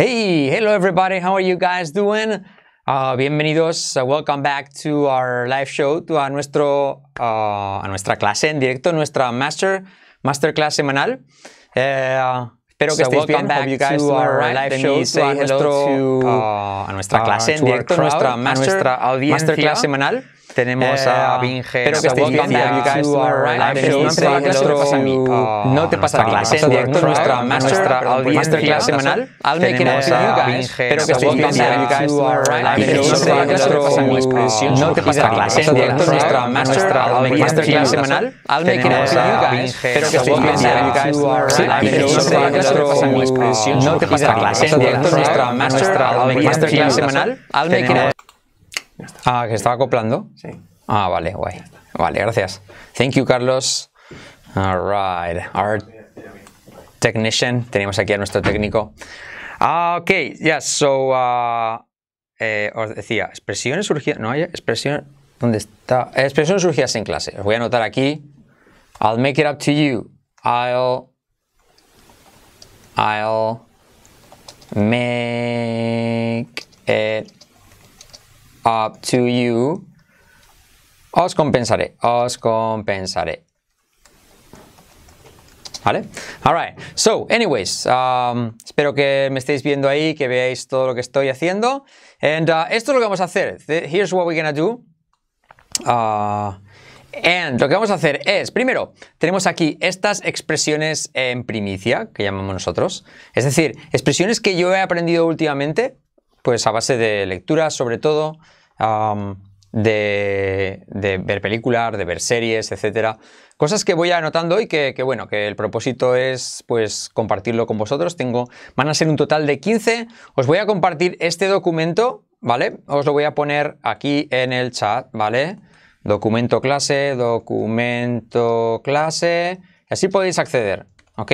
Hey, hello everybody. How are you guys doing? Ah, bienvenidos, uh, welcome back to our live show, to a, nuestro, ah, a nuestra clase en directo, nuestra master masterclass semanal. Eh, espero que estéis bien. you guys to our show, to a, ah, nuestra uh, clase en directo, nuestra a nuestra audiencia. masterclass semanal. Tenemos a Binge, eh, pero que estéis bien No te pasa a ti. nuestra, nuestra semanal. I'll you guys. Pero que No te pasa a ti. en nuestra masterclass semanal. I'll make it a you guys. Pero que No te pasa a nuestra semanal. Ah, que estaba acoplando. Sí. Ah, vale, guay. Vale, gracias. Thank you, Carlos. All right. technician. Tenemos aquí a nuestro técnico. Ah, ok. Yes, so... Uh, eh, os decía, expresiones surgidas... No hay expresión... ¿Dónde está? Expresiones surgidas en clase. Os voy a anotar aquí. I'll make it up to you. I'll... I'll... Make it up to you. Os compensaré, os compensaré. ¿Vale? Alright, so, anyways, um, espero que me estéis viendo ahí, que veáis todo lo que estoy haciendo. And uh, esto es lo que vamos a hacer. Here's what we're gonna do. Uh, and lo que vamos a hacer es, primero, tenemos aquí estas expresiones en primicia, que llamamos nosotros. Es decir, expresiones que yo he aprendido últimamente pues a base de lecturas, sobre todo, de, ver películas, de ver series, etcétera. Cosas que voy anotando y que, que, bueno, que el propósito es pues compartirlo con vosotros. Tengo, van a ser un total de 15. Os voy a compartir este documento, ¿vale? Os lo voy a poner aquí en el chat, ¿vale? Documento clase, documento clase. Así podéis acceder, ¿ok?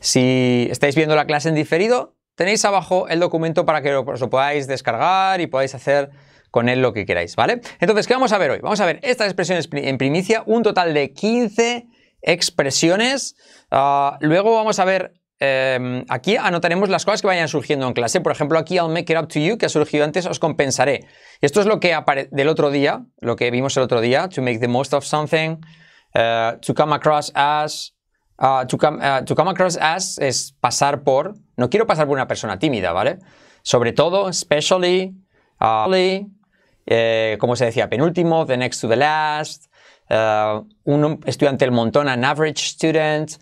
Si estáis viendo la clase en diferido, Tenéis abajo el documento para que os lo podáis descargar y podáis hacer con él lo que queráis, ¿vale? Entonces, ¿qué vamos a ver hoy? Vamos a ver estas expresiones en primicia, un total de 15 expresiones. Ah, luego vamos a ver em, aquí anotaremos las cosas que vayan surgiendo en clase. Por ejemplo, aquí I'll make it up to you, que ha surgido antes, os compensaré. Esto es lo que aparece del otro día, lo que vimos el otro día, to make the most of something, eh, to come across as, Ah, ah, to, come, across as es pasar por. No quiero pasar por una persona tímida, ¿vale? Sobre todo, especially, eh, como se decía, penúltimo, the next to the last, eh, un estudiante el montón, an average student.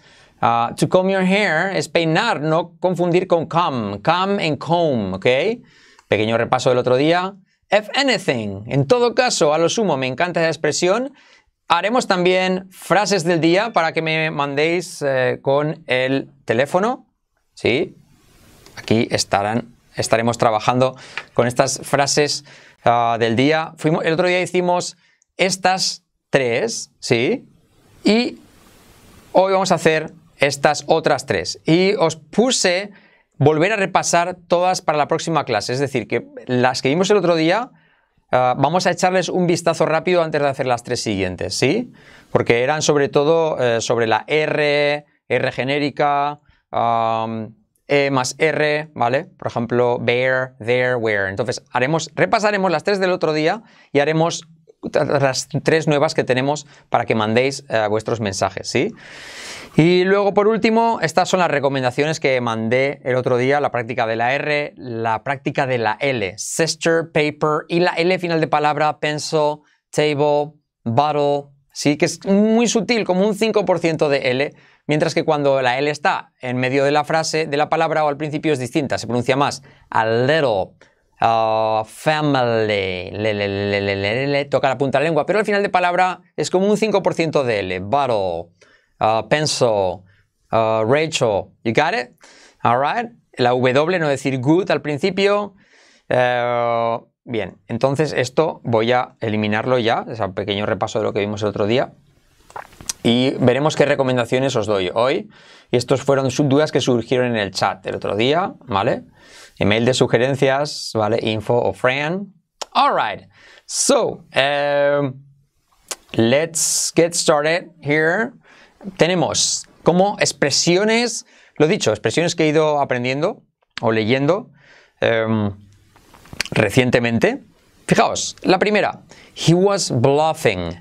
Ah, to comb your hair es peinar, no confundir con come. Come and comb, ¿ok? Pequeño repaso del otro día. If anything, en todo caso, a lo sumo, me encanta esa expresión. Haremos también frases del día para que me mandéis eh, con el teléfono. ¿Sí? Aquí estarán, estaremos trabajando con estas frases ah, del día. Fuimos, el otro día hicimos estas tres, ¿sí? Y hoy vamos a hacer estas otras tres. Y os puse volver a repasar todas para la próxima clase. Es decir, que las que vimos el otro día Ah, vamos a echarles un vistazo rápido antes de hacer las tres siguientes, ¿sí? Porque eran sobre todo eh, sobre la R, R genérica, E más R, ¿vale? Por ejemplo, bear, there, where. Entonces, haremos, repasaremos las tres del otro día y haremos las tres nuevas que tenemos para que mandéis a eh, vuestros mensajes, ¿sí? Y luego, por último, estas son las recomendaciones que mandé el otro día, la práctica de la R, la práctica de la L, Sester, paper, y la L final de palabra, pencil, table, bottle, ¿sí? Que es muy sutil, como un 5% de L, mientras que cuando la L está en medio de la frase, de la palabra o al principio es distinta, se pronuncia más a little, family. Le, toca la punta de la lengua, pero al final de palabra es como un 5% de L. Battle. Uh, pencil. Uh, Rachel. You got it? All La W no decir good al principio. Uh, bien, entonces esto voy a eliminarlo ya. Es un pequeño repaso de lo que vimos el otro día y veremos qué recomendaciones os doy hoy. Y estos fueron dudas que surgieron en el chat el otro día, ¿vale? Email de sugerencias, ¿vale? Info o friend. All right. So, eh, let's get started here. Tenemos como expresiones, lo dicho, expresiones que he ido aprendiendo o leyendo em, recientemente. Fijaos, la primera, he was bluffing.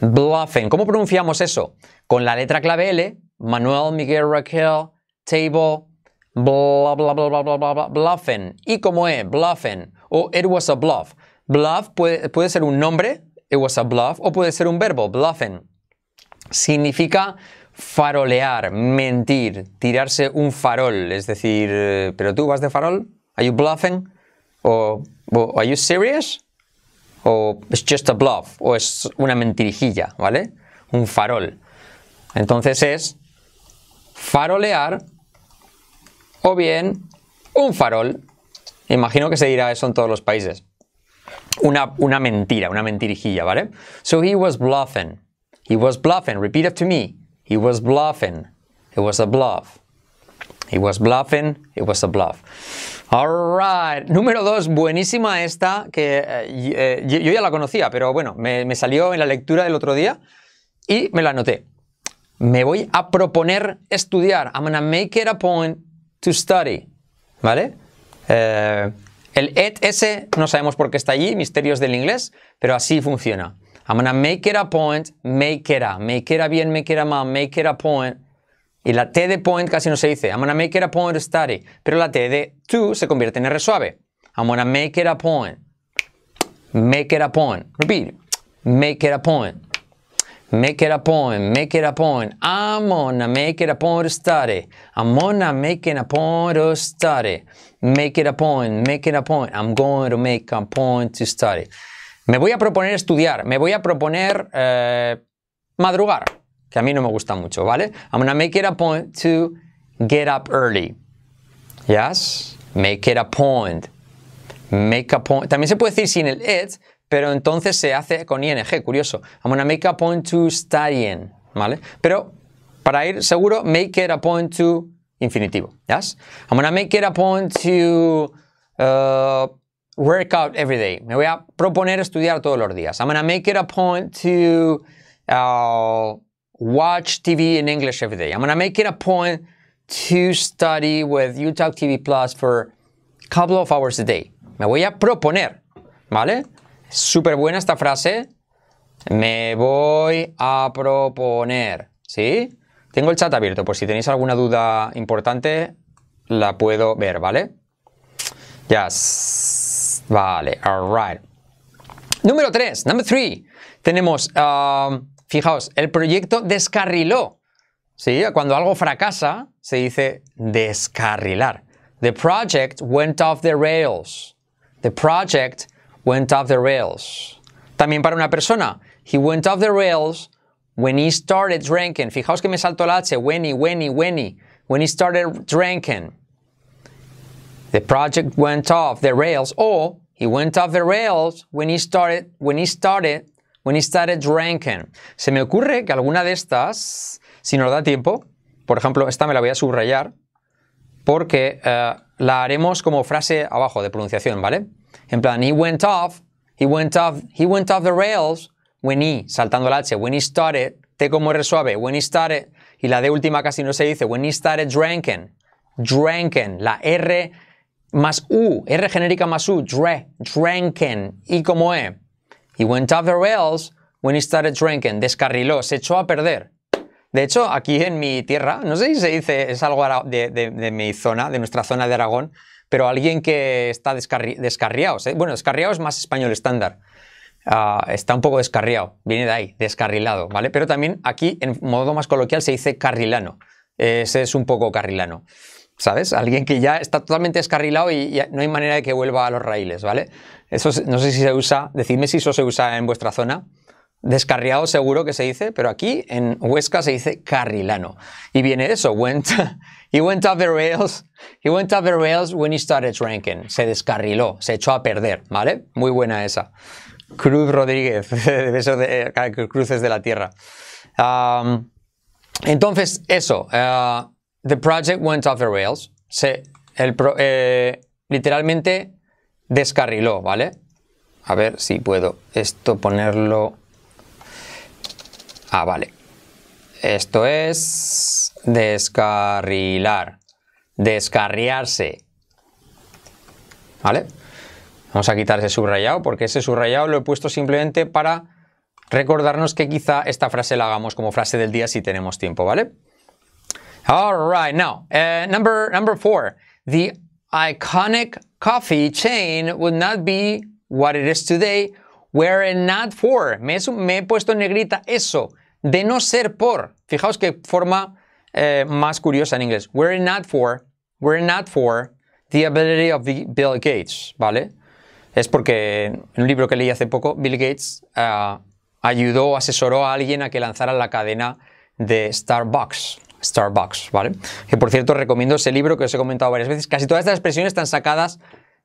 Bluffing. ¿Cómo pronunciamos eso? Con la letra clave L, Manuel, Miguel, Raquel, table, bla bla bla bla bla bla bla bluffen. Y como es, bluffen. O it was a bluff. Bluff puede, puede ser un nombre, it was a bluff, o puede ser un verbo, bluffen. Significa farolear, mentir, tirarse un farol. Es decir, ¿pero tú vas de farol? ¿Are you bluffing? O, ¿Are you serious? O it's just a bluff, o es una mentirijilla, ¿vale? Un farol. Entonces es farolear o bien un farol. Imagino que se dirá eso en todos los países. Una, una mentira, una mentirijilla, ¿vale? So he was bluffing. He was bluffing. Repeat to me. He was bluffing. It was a bluff. He was bluffing. It was a bluff. All right. Número dos, buenísima esta, que eh, eh, yo ya la conocía, pero bueno, me, salió en la lectura del otro día y me la anoté. Me voy a proponer estudiar. I'm gonna make it a point to study, ¿vale? Eh, el et ese no sabemos por qué está allí, misterios del inglés, pero así funciona. I'm gonna make it a point, make it a, make it a bien, make it a mal, make it a point. Y la T de point casi no se dice. I'm gonna make it a point study. Pero la T de to se convierte en R suave. I'm gonna make it a point. Make it a point. Repeat. Make it a point. Make it a point, make it a point. I'm gonna make it a point to study. I'm gonna make it a point to study. Make it a point, make it a point. I'm going to make a point to study. Me voy a proponer estudiar, me voy a proponer eh, madrugar, que a mí no me gusta mucho, ¿vale? I'm gonna make it a point to get up early. Yes, make it a point. Make a point. También se puede decir sin el it, pero entonces se hace con ing, curioso. I'm gonna make a point to study in, ¿vale? Pero para ir seguro, make it a point to infinitivo, ¿yes? I'm gonna make it a point to uh, work out every day. Me voy a proponer estudiar todos los días. I'm gonna make it a point to uh, watch TV in English every day. I'm gonna make it a point to study with YouTube TV Plus for a couple of hours a day. Me voy a proponer, ¿vale? Súper buena esta frase. Me voy a proponer. ¿Sí? Tengo el chat abierto por si tenéis alguna duda importante, la puedo ver, ¿vale? Ya. Vale, alright. Número 3, number 3. Tenemos, um, fijaos, el proyecto descarriló. ¿Sí? Cuando algo fracasa, se dice descarrilar. The project went off the rails. The project went off the rails. También para una persona, he went off the rails when he started drinking. Fijaos que me salto la H, when he, when when he, started drinking. The project went off the rails, O, he went off the rails when he started, when he started, when he started drinking. Se me ocurre que alguna de estas, si nos da tiempo, por ejemplo, esta me la voy a subrayar, porque eh, la haremos como frase abajo de pronunciación, ¿vale? En plan, he went off, he went off, he went off the rails when he, saltando la H, when he started, T como R suave, when he started, y la D última casi no se dice, when he started drinking, drinking, la R más U, R genérica más U, dre, drinking, I como E. He went off the rails when he started drinking, descarriló, se echó a perder. De hecho, aquí en mi tierra, no sé si se dice, es algo de, de mi zona, de nuestra zona de Aragón, pero alguien que está descarriado. ¿eh? Bueno, descarriado es más español estándar. Ah, está un poco descarriado, viene de ahí, descarrilado, ¿vale? Pero también aquí, en modo más coloquial, se dice carrilano. Ese es un poco carrilano, ¿sabes? Alguien que ya está totalmente descarrilado y, no hay manera de que vuelva a los raíles, ¿vale? Eso no sé si se usa, decidme si eso se usa en vuestra zona. Descarriado seguro que se dice, pero aquí en Huesca se dice carrilano. Y viene eso, went He went off the rails. when he started ranking. Se descarriló, se echó a perder, ¿vale? Muy buena esa. Cruz Rodríguez, besos de, eh, cruces de la tierra. Um, entonces, eso. Uh, the project went off the rails. Se, el eh, literalmente descarriló, ¿vale? A ver si puedo esto ponerlo. Ah, vale. Esto es descarrilar, descarriarse. ¿Vale? Vamos a quitar ese subrayado porque ese subrayado lo he puesto simplemente para recordarnos que quizá esta frase la hagamos como frase del día si tenemos tiempo, ¿vale? All right, now, eh, number, number four. The iconic coffee chain would not be what it is today were it not for. Me, me he puesto en negrita eso de no ser por. Fijaos qué forma eh, más curiosa en inglés. We're not for, we're not for the ability of Bill Gates, ¿vale? Es porque en un libro que leí hace poco, Bill Gates ayudó ah, ayudó, asesoró a alguien a que lanzara la cadena de Starbucks. Starbucks, ¿vale? Que por cierto recomiendo ese libro que os he comentado varias veces. Casi todas estas expresiones están sacadas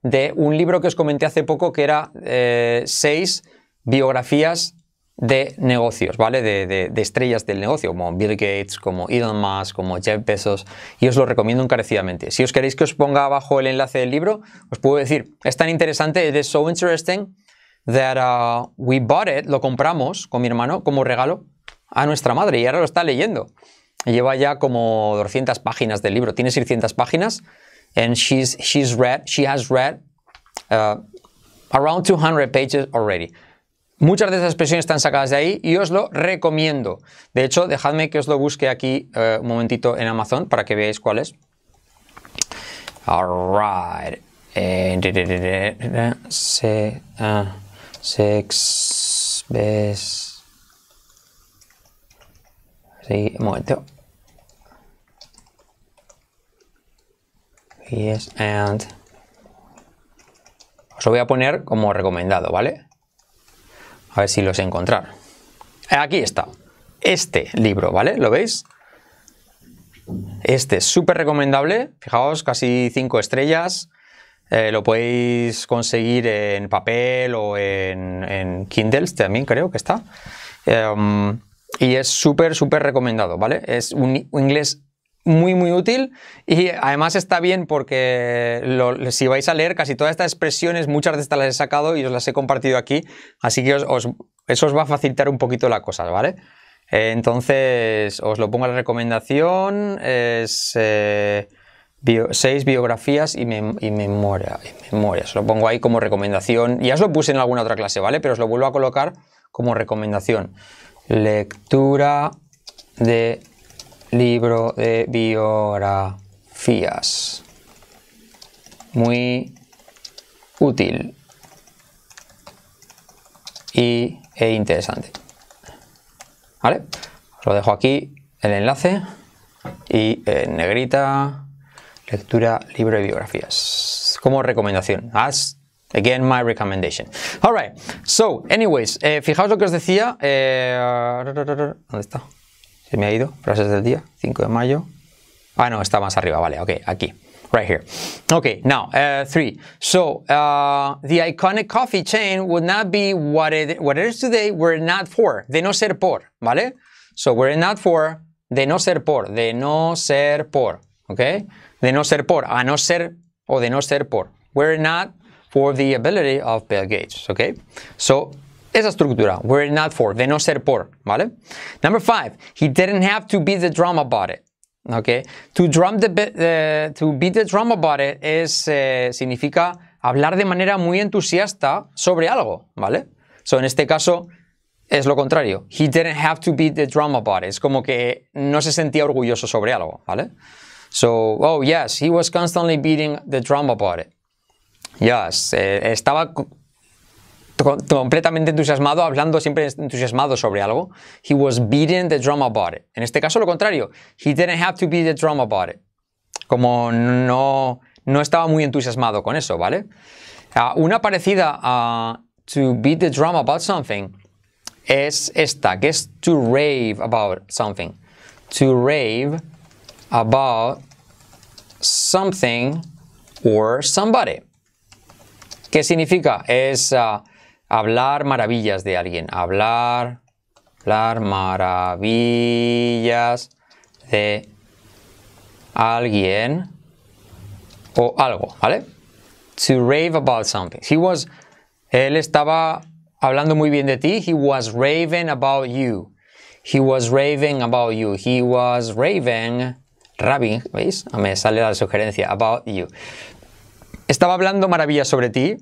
de un libro que os comenté hace poco que era eh, seis biografías de negocios, ¿vale? De, de, estrellas del negocio, como Bill Gates, como Elon Musk, como Jeff Bezos, y os lo recomiendo encarecidamente. Si os queréis que os ponga abajo el enlace del libro, os puedo decir, es tan interesante, it is so interesting that uh, we bought it, lo compramos con mi hermano como regalo a nuestra madre, y ahora lo está leyendo. Lleva ya como 200 páginas del libro, tiene 600 páginas, and she's, she's read, she has read uh, around 200 pages already. Muchas de esas expresiones están sacadas de ahí y os lo recomiendo. De hecho, dejadme que os lo busque aquí eh, un momentito en Amazon para que veáis cuál es. Alright. Eh, and. Ah, sex un momento. Yes, and. Os lo voy a poner como recomendado, ¿vale? A ver si los encontrar. Aquí está. Este libro, ¿vale? ¿Lo veis? Este es súper recomendable. Fijaos, casi 5 estrellas. Eh, lo podéis conseguir en papel o en, Kindles también creo que está. Eh, y es súper, súper recomendado, ¿vale? Es un inglés muy, muy útil y además está bien porque si vais a leer casi todas estas expresiones, muchas de estas las he sacado y os las he compartido aquí, así que os, eso os va a facilitar un poquito la cosa, ¿vale? Eh, entonces, os lo pongo a la recomendación, es eh, seis biografías y, memoria, y memoria, os lo pongo ahí como recomendación, ya os lo puse en alguna otra clase, ¿vale? Pero os lo vuelvo a colocar como recomendación. Lectura de libro de biografías. Muy útil y, e interesante. ¿Vale? Lo dejo aquí el enlace y en eh, negrita lectura libro de biografías como recomendación. As Again, my recommendation. All right. So, anyways, eh, fijaos lo que os decía. Eh, ¿Dónde está? Se me ha ido. Frases del día, 5 de mayo. Ah, no, está más arriba. Vale, ok, aquí. Right here. Okay, now, uh, three. So, uh, the iconic coffee chain would not be what it, what is today were not for, de no ser por, ¿vale? So, were not for, de no ser por, de no ser por, okay? De no ser por, a no ser, o de no ser por. Were not for the ability of Bill Gates, okay? So, esa estructura, were not for, de no ser por, ¿vale? Number five, he didn't have to be the drum about it. Okay. To, drum the, eh, to beat the drum about it es, eh, significa hablar de manera muy entusiasta sobre algo, ¿vale? So, en este caso es lo contrario. He didn't have to beat the drum about it. Es como que no se sentía orgulloso sobre algo, ¿vale? So, oh yes, he was constantly beating the drum about it. Yes, eh, estaba completamente entusiasmado, hablando siempre entusiasmado sobre algo. He was beating the drum about it. En este caso, lo contrario. He didn't have to beat the drum about it. Como no, no estaba muy entusiasmado con eso, ¿vale? Ah, una parecida a to beat the drum about something es esta, que es to rave about something. To rave about something or somebody. ¿Qué significa? Es ah, hablar maravillas de alguien, hablar, hablar maravillas de alguien o algo, ¿vale? To rave about something. He was, él estaba hablando muy bien de ti. He was raving about you. He was raving about you. He was raving, raving, ¿veis? Me sale la sugerencia, about you. Estaba hablando maravillas sobre ti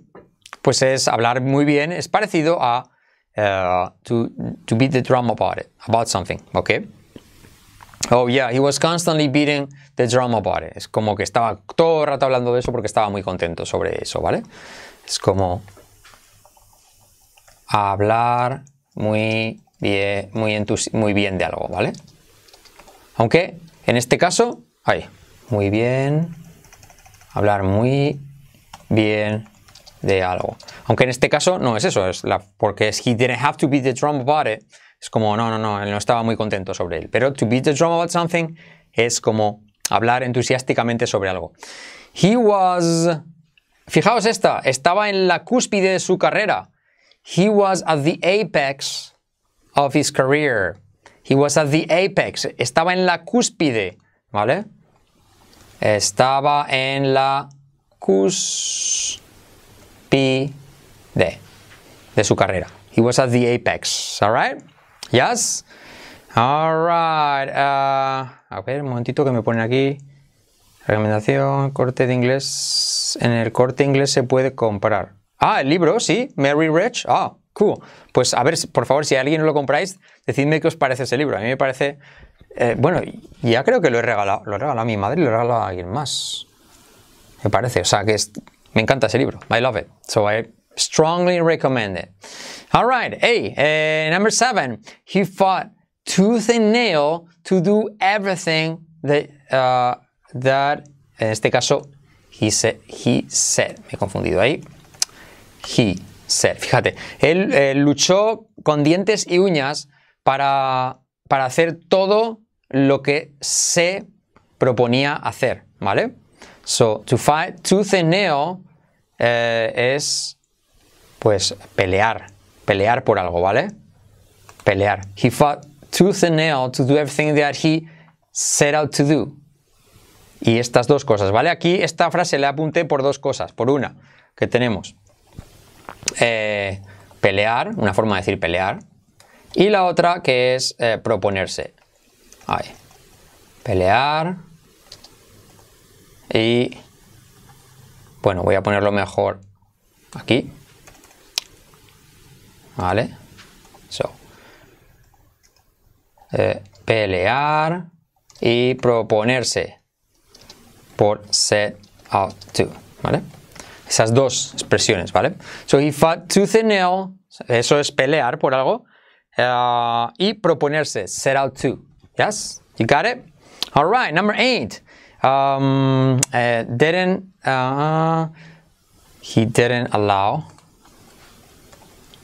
pues es hablar muy bien, es parecido a eh, to, to beat the drum about it, about something, ¿ok? Oh, yeah, he was constantly beating the drum about it. Es como que estaba todo el rato hablando de eso porque estaba muy contento sobre eso, ¿vale? Es como hablar muy bien, muy, muy bien de algo, ¿vale? Aunque en este caso, ahí, muy bien, hablar muy bien de algo. Aunque en este caso no es eso, es la, porque es he didn't have to beat the drum about it. Es como, no, no, no, él no estaba muy contento sobre él. Pero to beat the drum about something es como hablar entusiásticamente sobre algo. He was... Fijaos esta, estaba en la cúspide de su carrera. He was at the apex of his career. He was at the apex. Estaba en la cúspide, ¿vale? Estaba en la cúspide de, su carrera. He was at the apex, all Yes? All uh, a ver, un momentito que me ponen aquí. Recomendación, corte de inglés. En el corte inglés se puede comprar. Ah, el libro, sí. Mary Rich. Ah, cool. Pues a ver, por favor, si alguien lo compráis, decidme qué os parece ese libro. A mí me parece... Eh, bueno, ya creo que lo he regalado. Lo he regalado a mi madre y lo he regalado a alguien más. Me parece. O sea, que es, me encanta ese libro. I love it. So I strongly recommend it. All right. Hey, eh, number seven. He fought tooth and nail to do everything uh, that, en este caso, he said, he said. Me he confundido ahí. He said. Fíjate, él eh, luchó con dientes y uñas para, para hacer todo lo que se proponía hacer, ¿vale? So, to fight tooth and nail eh, es, pues, pelear, pelear por algo, ¿vale? Pelear. He fought tooth and nail to do everything that he set out to do. Y estas dos cosas, ¿vale? Aquí esta frase le apunté por dos cosas. Por una, que tenemos eh, pelear, una forma de decir pelear, y la otra que es eh, proponerse. Pelear y bueno, voy a ponerlo mejor aquí. ¿Vale? So. Eh, pelear y proponerse por set out to. ¿Vale? Esas dos expresiones, ¿vale? So he fought tooth and nail. Eso es pelear por algo. Eh, y proponerse, set out to. Yes? You got it? All right, number eight um, eh, didn't uh, he didn't allow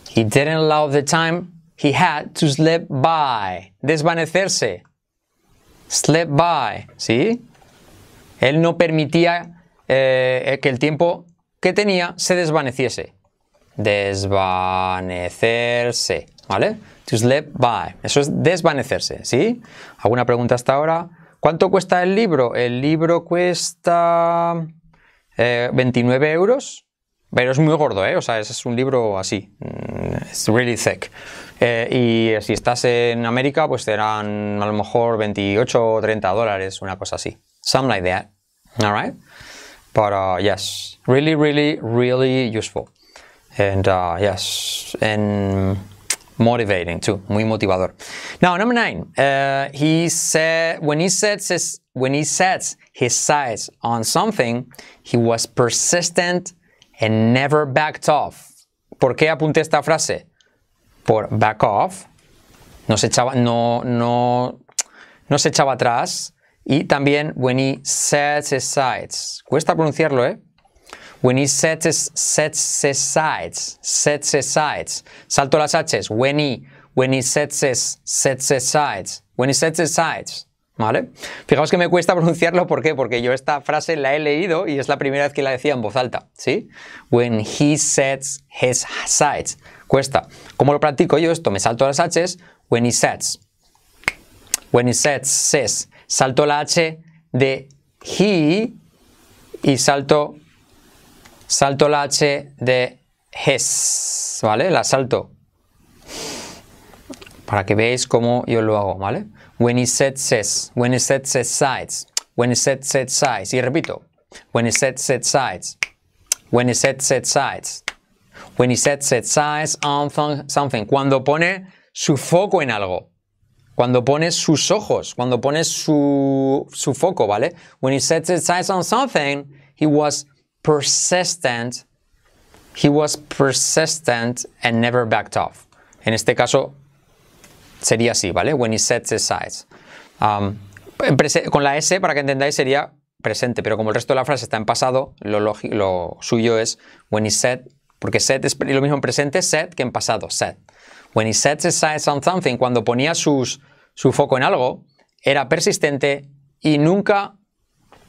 he didn't allow the time he had to slip by desvanecerse slip by sí él no permitía eh, eh, que el tiempo que tenía se desvaneciese desvanecerse vale to slip by eso es desvanecerse sí alguna pregunta hasta ahora ¿Cuánto cuesta el libro? El libro cuesta 29 eh, euros, pero es muy gordo, ¿eh? O sea, es, un libro así. It's mm, really thick. Eh, y si estás en América, pues serán a lo mejor 28 o 30 dólares, una cosa así. Something like that. right. But uh, yes, really, really, really useful. And uh, yes, motivating muy motivador. Now, number nine, uh, he said when he sets his when he sets his sights on something, he was persistent and never backed off. ¿Por qué apunté esta frase? Por back off, no se echaba, no, no, no se echaba atrás. Y también when he sets his sights. Cuesta pronunciarlo, ¿eh? When he sets, sets sides. sets Salto las H's. When he, when he sets, sets sides. When he sets his sides. ¿Vale? Fijaos que me cuesta pronunciarlo, ¿por qué? Porque yo esta frase la he leído y es la primera vez que la decía en voz alta, ¿sí? When he sets his sides. Cuesta. ¿Cómo lo practico yo esto? Me salto las H's. When he sets. When he sets, Salto la H de he y salto Salto la H de HES, ¿vale? La salto. Para que veáis cómo yo lo hago, ¿vale? When he set his, when he set set sides, when he set set sides. Y repito, when he set set sides, when he set set sides, when he set set sides on something. Cuando pone su foco en algo. Cuando pone sus ojos, cuando pone su, su foco, ¿vale? When he sets his eyes on something, he was persistent. He was persistent and never backed off. En este caso sería así, ¿vale? When he sets his sights. Um, con la S, para que entendáis, sería presente, pero como el resto de la frase está en pasado, lo, suyo es when he set, porque set es lo mismo en presente set que en pasado, set. When he sets his sights on something, cuando ponía sus, su foco en algo, era persistente y nunca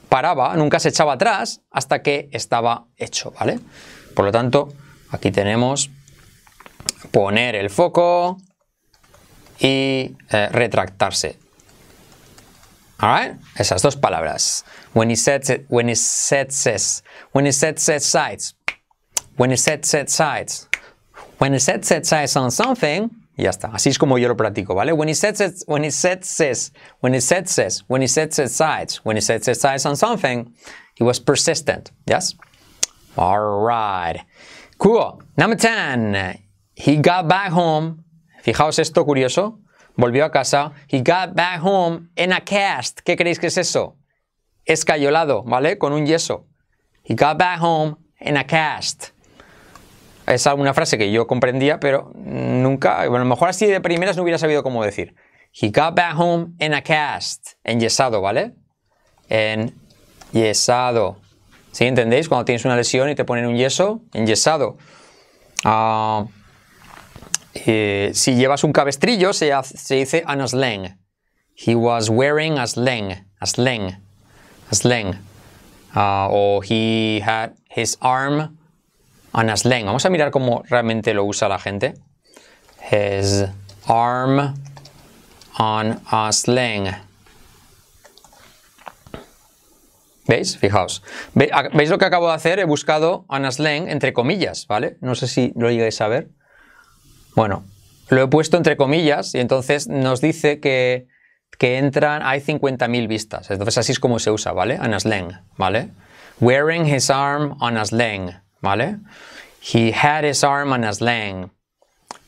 paraba, nunca se echaba atrás hasta que estaba hecho, ¿vale? Por lo tanto, aquí tenemos poner el foco y eh, retractarse. Alright? Esas dos palabras. When he sets it, when he sets it, when he sets it sides, when he sets it sides, when he sets it sides on something, y ya está. Así es como yo lo practico, ¿vale? When he sets its, when he sets when he sets when he sets when he sets its sides on something, he was persistent. Yes? All right. Cool. Number 10. He got back home. Fijaos esto curioso. Volvió a casa. He got back home in a cast. ¿Qué creéis que es eso? Escayolado, ¿vale? Con un yeso. He got back home in a cast es una frase que yo comprendía, pero nunca, bueno, a lo mejor así de primeras no hubiera sabido cómo decir. He got back home in a cast. Enyesado, ¿vale? Enyesado. ¿Sí entendéis? Cuando tienes una lesión y te ponen un yeso, enyesado. yesado. Ah, eh, si llevas un cabestrillo, se, hace, se dice an He was wearing a sling. A sling. A sling. Ah, o he had his arm Slang, Vamos a mirar cómo realmente lo usa la gente. His arm on a ¿Veis? Fijaos. ¿Veis lo que acabo de hacer? He buscado on entre comillas, ¿vale? No sé si lo llegáis a ver. Bueno, lo he puesto entre comillas y entonces nos dice que, entran, hay 50.000 vistas. Entonces así es como se usa, ¿vale? On ¿vale? Wearing his arm on a slang. ¿vale? He had his arm on a sling.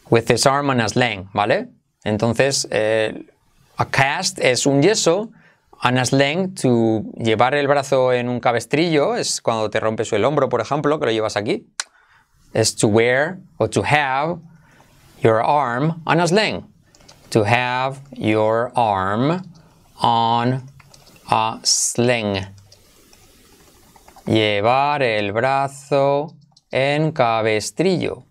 With his arm on a sling, ¿vale? Entonces, eh, a cast es un yeso. On a sling, to llevar el brazo en un cabestrillo, es cuando te rompes el hombro, por ejemplo, que lo llevas aquí. Es to wear or to have your arm on a sling. To have your arm on a sling llevar el brazo en cabestrillo.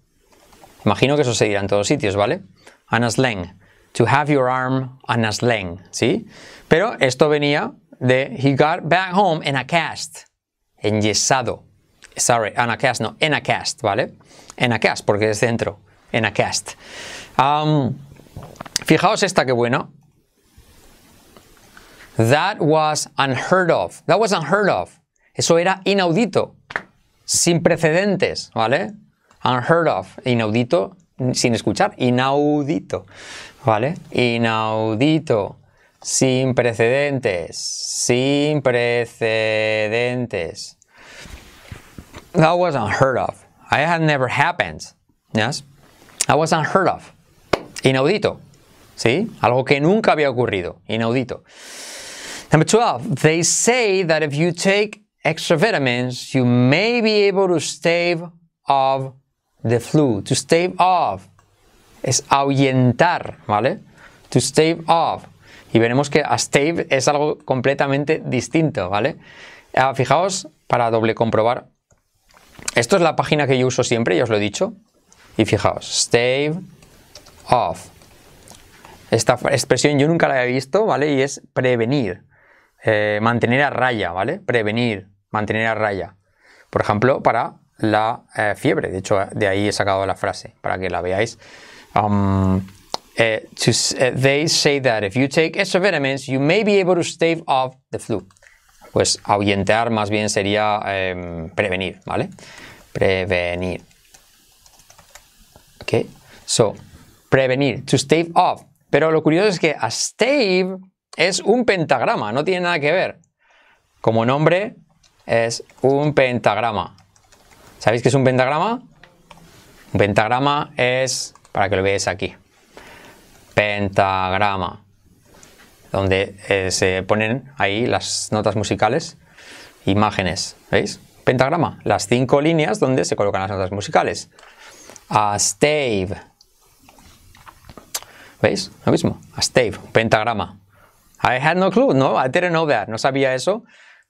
Imagino que eso se dirá en todos sitios, ¿vale? Anaslang. To have your arm on a ¿sí? Pero esto venía de he got back home in a cast, enyesado. Sorry, en a cast, no, in a cast, ¿vale? En a cast, porque es dentro, en a cast. Um, fijaos esta qué bueno. That was unheard of. That was unheard of. Eso era inaudito, sin precedentes, ¿vale? Unheard of, inaudito, sin escuchar, inaudito, ¿vale? Inaudito, sin precedentes, sin precedentes. That was unheard of. I had never happened. Yes? That was unheard of. Inaudito. ¿Sí? Algo que nunca había ocurrido. Inaudito. Number 12. They say that if you take extra vitamins, you may be able to stave off the flu. To stave off es ahuyentar, ¿vale? To stave off. Y veremos que a stave es algo completamente distinto, ¿vale? Ah, fijaos, para doble comprobar, esto es la página que yo uso siempre, ya os lo he dicho. Y fijaos, stave off. Esta expresión yo nunca la he visto, ¿vale? Y es prevenir, eh, mantener a raya, ¿vale? Prevenir mantener a raya. Por ejemplo, para la eh, fiebre. De hecho, de ahí he sacado la frase para que la veáis. Um, eh, eh, they say that if you take extra vitamins, you may be able to stave off the flu. Pues ahuyentar más bien sería em, prevenir, ¿vale? Prevenir. Ok. So, prevenir, to stave off. Pero lo curioso es que a stave es un pentagrama, no tiene nada que ver. Como nombre, es un pentagrama. ¿Sabéis qué es un pentagrama? Un pentagrama es, para que lo veáis aquí, pentagrama, donde eh, se ponen ahí las notas musicales, imágenes, ¿veis? Pentagrama, las cinco líneas donde se colocan las notas musicales. A stave, ¿veis? Lo mismo, a stave, pentagrama. I had no clue, no, I didn't know that, no sabía eso.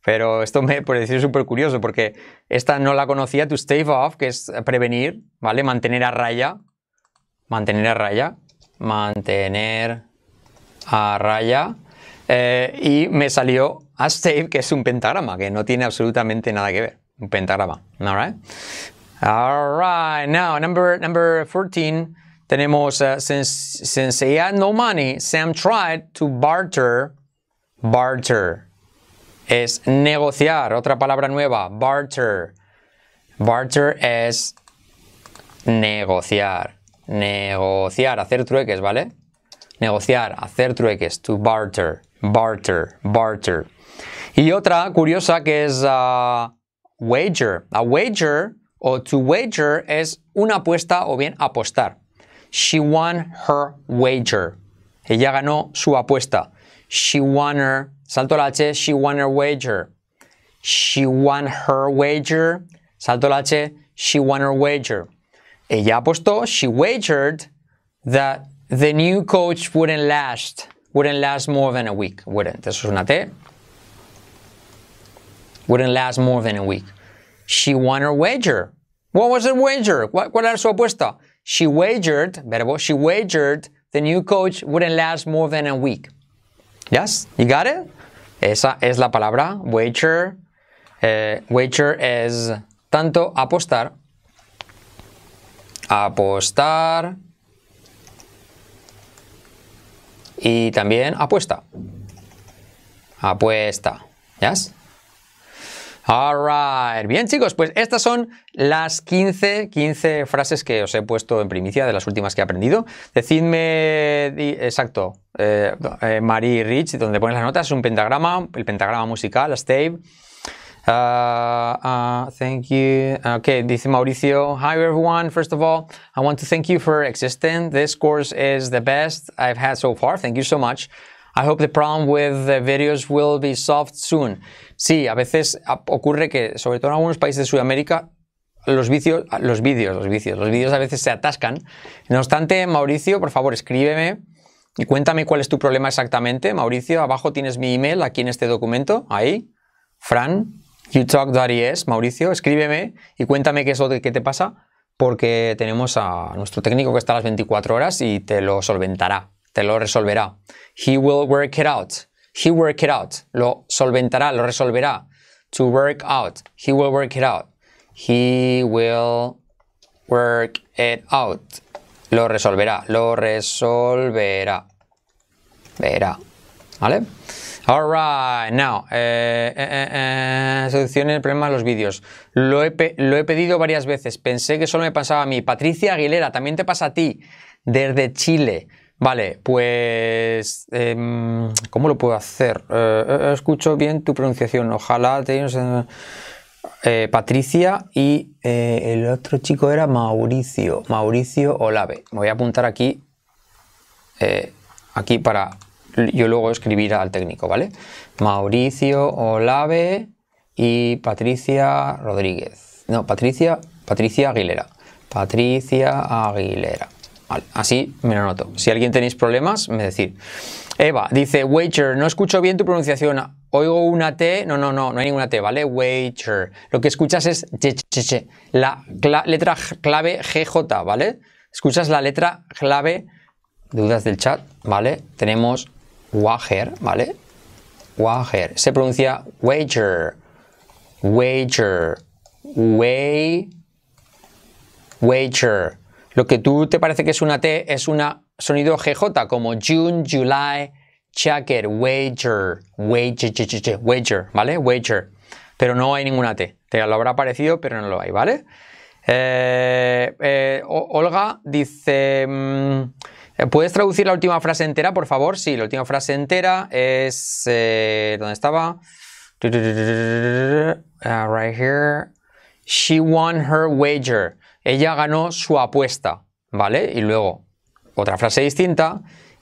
Pero esto me puede decir, súper curioso porque esta no la conocía, to stave off, que es prevenir, ¿vale? Mantener a raya. Mantener a raya. Mantener a raya. Eh, y me salió a stave, que es un pentagrama, que no tiene absolutamente nada que ver. Un pentagrama. ¿All right? All right. Now, number, number 14. Tenemos, since, since he had no money, Sam tried to barter. Barter es negociar. Otra palabra nueva, barter. Barter es negociar. Negociar, hacer trueques, ¿vale? Negociar, hacer trueques, to barter, barter, barter. Y otra curiosa que es ah, wager. A wager o to wager es una apuesta o bien apostar. She won her wager. Ella ganó su apuesta. She won her Salto la H. she won her wager. She won her wager. Salto la H. she won her wager. Ella apostó, she wagered that the new coach wouldn't last, wouldn't last more than a week. Wouldn't. Eso es una T. Wouldn't last more than a week. She won her wager. What was her wager? ¿Cuál, cuál era su apuesta? She wagered, verbo, she wagered the new coach wouldn't last more than a week. Yes? You got it? Esa es la palabra wager. Eh, wager es tanto apostar, apostar y también apuesta. Apuesta. ya right bien chicos, pues estas son las 15, 15 frases que os he puesto en primicia de las últimas que he aprendido. Decidme, exacto, eh, eh Marie Rich, donde pones las notas, es un pentagrama, el pentagrama musical, stave. Uh, uh, thank you. Okay, dice Mauricio. Hi everyone. First of all, I want to thank you for existing. This course is the best I've had so far. Thank you so much. I hope the problem with the videos will be solved soon. Sí, a veces ocurre que, sobre todo en algunos países de Sudamérica, los vicios, ah, los vídeos, los vicios, los vídeos a veces se atascan. No obstante, Mauricio, por favor, escríbeme y cuéntame cuál es tu problema exactamente. Mauricio, abajo tienes mi email aquí en este documento, ahí, fran, youtalk.es, Mauricio, escríbeme y cuéntame qué es lo que te pasa, porque tenemos a nuestro técnico que está a las 24 horas y te lo solventará, te lo resolverá. He will work it out. He work it out. Lo solventará, lo resolverá. To work out. He will work it out. He will work it out. Lo resolverá. Lo resolverá. Verá. ¿Vale? Alright, now. Eh, eh, eh, eh el problema de los vídeos. Lo he, lo he pedido varias veces. Pensé que solo me pasaba a mí. Patricia Aguilera, también te pasa a ti. Desde Chile. Vale, pues. Em, ¿Cómo lo puedo hacer? Eh, eh, escucho bien tu pronunciación. Ojalá tengas eh, Patricia y el otro chico era Mauricio. Mauricio Olave. Me voy a apuntar aquí. aquí para yo luego escribir al técnico, ¿vale? Mauricio Olave y Patricia Rodríguez. No, Patricia, Patricia Aguilera. Patricia Aguilera así me lo noto. Si alguien tenéis problemas, me decir. Eva dice, wager, no escucho bien tu pronunciación. Oigo una T, no, no, no, no hay ninguna T, ¿vale? Wager. Lo que escuchas es la letra clave GJ, ¿vale? Escuchas la letra clave, dudas del chat, ¿vale? Tenemos wager, ¿vale? Wager. Se pronuncia wager, wager, way, wager. Lo que tú te parece que es una T es un sonido GJ, como June, July, checker, wager, wager, wager, ¿vale? Wager. Pero no hay ninguna T. Te lo habrá parecido, pero no lo hay, ¿vale? Olga dice, ¿puedes traducir la última frase entera, por favor? Sí, la última frase entera es... ¿Dónde estaba? right here. She won her wager ella ganó su apuesta, ¿vale? Y luego, otra frase distinta,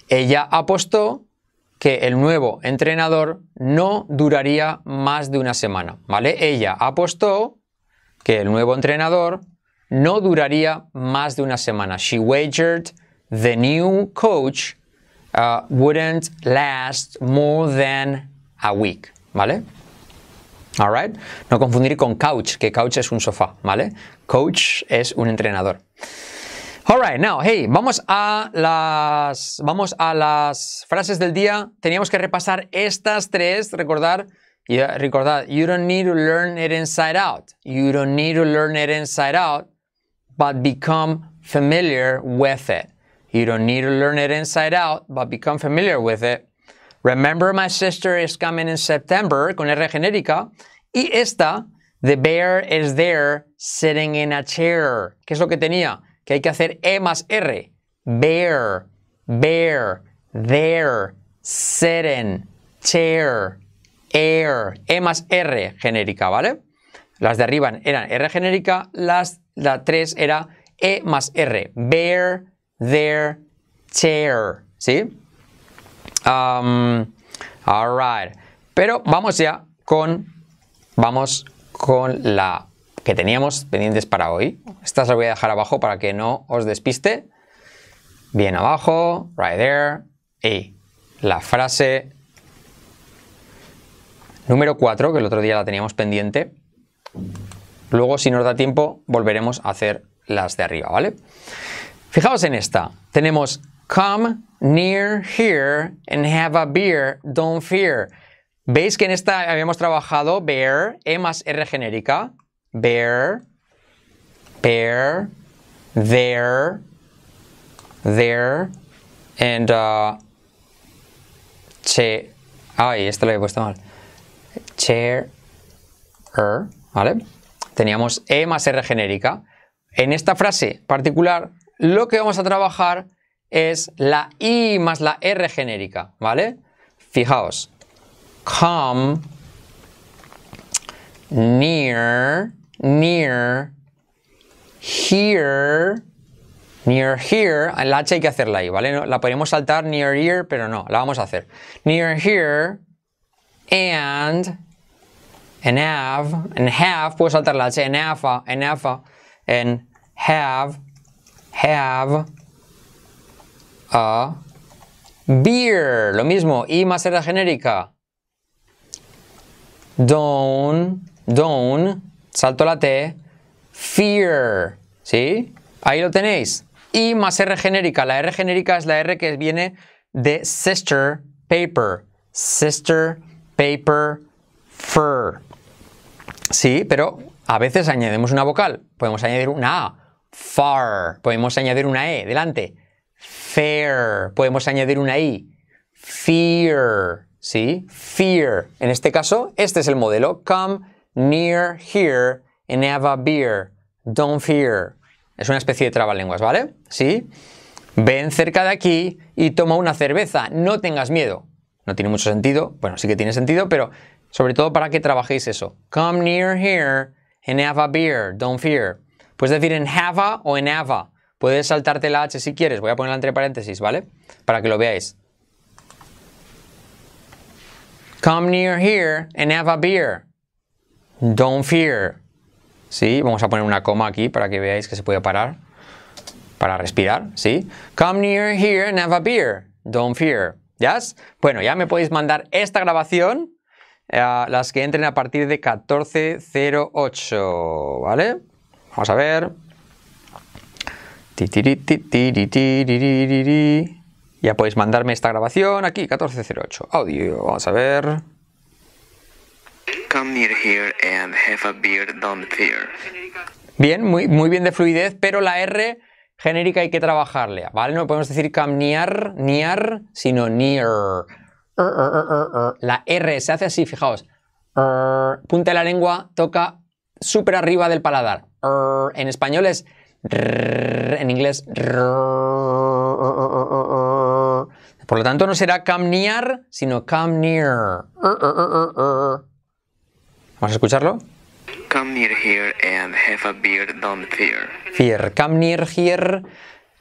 ella apostó que el nuevo entrenador no duraría más de una semana, ¿vale? Ella apostó que el nuevo entrenador no duraría más de una semana. She wagered the new coach uh, wouldn't last more than a week, ¿vale? right, No confundir con couch, que couch es un sofá, ¿vale? Coach es un entrenador. right, now, hey, vamos a las. Vamos a las frases del día. Teníamos que repasar estas tres. Recordar. Yeah, recordad, you don't need to learn it inside out. You don't need to learn it inside out, but become familiar with it. You don't need to learn it inside out, but become familiar with it. Remember My Sister is Coming in September con R genérica. Y esta, The Bear is There Sitting in a Chair. ¿Qué es lo que tenía? Que hay que hacer E más R. Bear, bear, there, sitting, chair, air. E más R genérica, ¿vale? Las de arriba eran R genérica, las, la 3 era E más R. Bear, there, chair. ¿Sí? Um, alright Pero vamos ya con, vamos con la que teníamos pendientes para hoy. estas las voy a dejar abajo para que no os despiste. Bien abajo, right there. Y la frase número 4, que el otro día la teníamos pendiente. Luego, si nos da tiempo, volveremos a hacer las de arriba, ¿vale? Fijaos en esta. Tenemos Come near here and have a beer, don't fear. ¿Veis que en esta habíamos trabajado bear, E más R genérica? Bear, bear, there, there, and... Uh, che... Ay, esto lo he puesto mal. Chair, er, ¿vale? Teníamos E más R genérica. En esta frase particular, lo que vamos a trabajar es la I más la R genérica, ¿vale? Fijaos. Come near, near, here, near here. La H hay que hacerla ahí, ¿vale? la podemos saltar near here, pero no, la vamos a hacer. Near here and and have, and have, puedo saltar la H en alfa. en alfa. en have, have a beer. Lo mismo, I más R genérica. Don, don, salto la T, fear. ¿Sí? Ahí lo tenéis. I más R genérica. La R genérica es la R que viene de sister paper. Sister paper fur. Sí, pero a veces añadimos una vocal. Podemos añadir una A. Far. Podemos añadir una E delante. Fair. Podemos añadir una I. Fear. ¿Sí? Fear. En este caso, este es el modelo. Come near here and have a beer. Don't fear. Es una especie de trabalenguas, ¿vale? ¿Sí? Ven cerca de aquí y toma una cerveza. No tengas miedo. No tiene mucho sentido. Bueno, sí que tiene sentido, pero sobre todo para que trabajéis eso. Come near here and have a beer. Don't fear. Puedes decir en have o en have a. Puedes saltarte la H si quieres, voy a ponerla entre paréntesis, ¿vale? Para que lo veáis. Come near here and have a beer. Don't fear. ¿Sí? Vamos a poner una coma aquí para que veáis que se puede parar. Para respirar, ¿sí? Come near here and have a beer. Don't fear. ¿Ya? Bueno, ya me podéis mandar esta grabación a eh, las que entren a partir de 14.08, ¿vale? Vamos a ver. Ya podéis mandarme esta grabación aquí, 1408. Audio, vamos a ver. Bien, muy, muy bien de fluidez, pero la R genérica hay que trabajarle, ¿vale? No podemos decir camnear, near, sino near. la R se hace así, fijaos. punta de la lengua toca súper arriba del paladar. en español es en inglés. Por lo tanto, no será come near, sino come near. Vamos a escucharlo. Come near here and have a beer, don't fear. Fear. Come near here.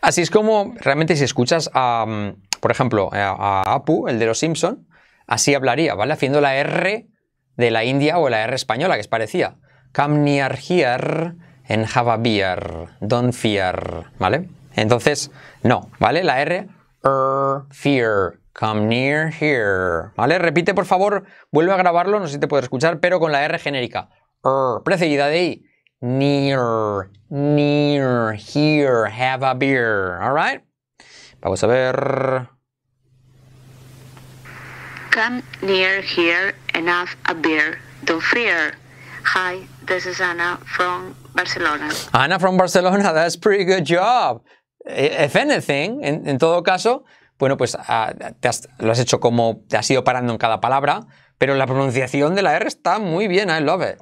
Así es como realmente si escuchas a, mm, por ejemplo, a, Apu, el de los Simpson, así hablaría, ¿vale? Haciendo la R de la India o la R española, que es parecía. Come near here en a beer, don't fear, ¿vale? Entonces, no, ¿vale? La R, er, fear, come near here, ¿vale? Repite, por favor, vuelve a grabarlo, no sé si te puedo escuchar, pero con la R genérica, er, precedida de I, near, near, here, have a beer, alright? Vamos a ver. Come near here and have a beer, don't fear. Hi, This is Ana from Barcelona. Ana from Barcelona, that's pretty good job. Eh, if anything, en, en todo caso, bueno, pues ah, te has, lo has hecho como te has ido parando en cada palabra, pero la pronunciación de la R está muy bien, I love it.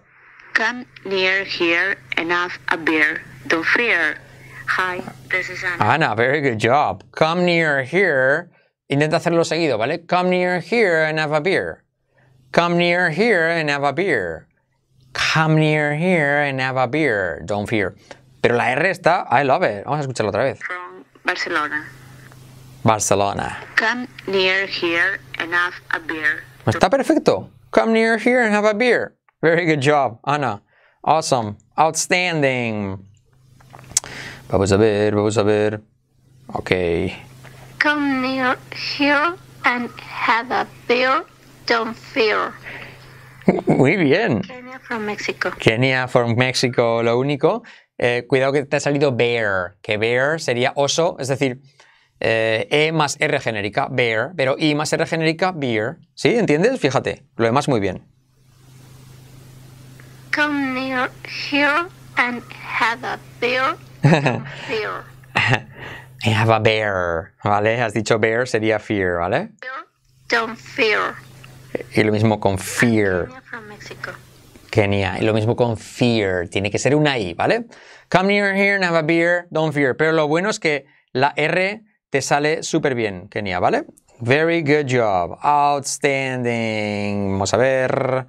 Come near here and have a beer, don't fear. Hi, this is Anna. Anna, very good job. Come near here. Intenta hacerlo seguido, ¿vale? Come near here and have a beer. Come near here and have a beer. Come near here and have a beer. Don't fear. Pero la R está, I love it. Vamos a escucharla otra vez. From Barcelona. Barcelona. Come near here and have a beer. Está perfecto. Come near here and have a beer. Very good job, Ana. Awesome. Outstanding. Vamos a ver, vamos a ver. Okay. Come near here and have a beer. Don't fear. Muy bien. Kenya from Mexico. Kenya from Mexico, lo único. Eh, cuidado que te ha salido bear, que bear sería oso, es decir, eh, E más R genérica, bear, pero I más R genérica, beer. ¿Sí? ¿Entiendes? Fíjate, lo demás muy bien. Come near here and have a beer. Fear. I have a bear, ¿vale? Has dicho bear sería fear, ¿vale? don't fear. Y lo mismo con fear. Kenia. Y lo mismo con fear. Tiene que ser una I, ¿vale? Come near here and have a beer. Don't fear. Pero lo bueno es que la R te sale súper bien, Kenia, ¿vale? Very good job. Outstanding. Vamos a ver.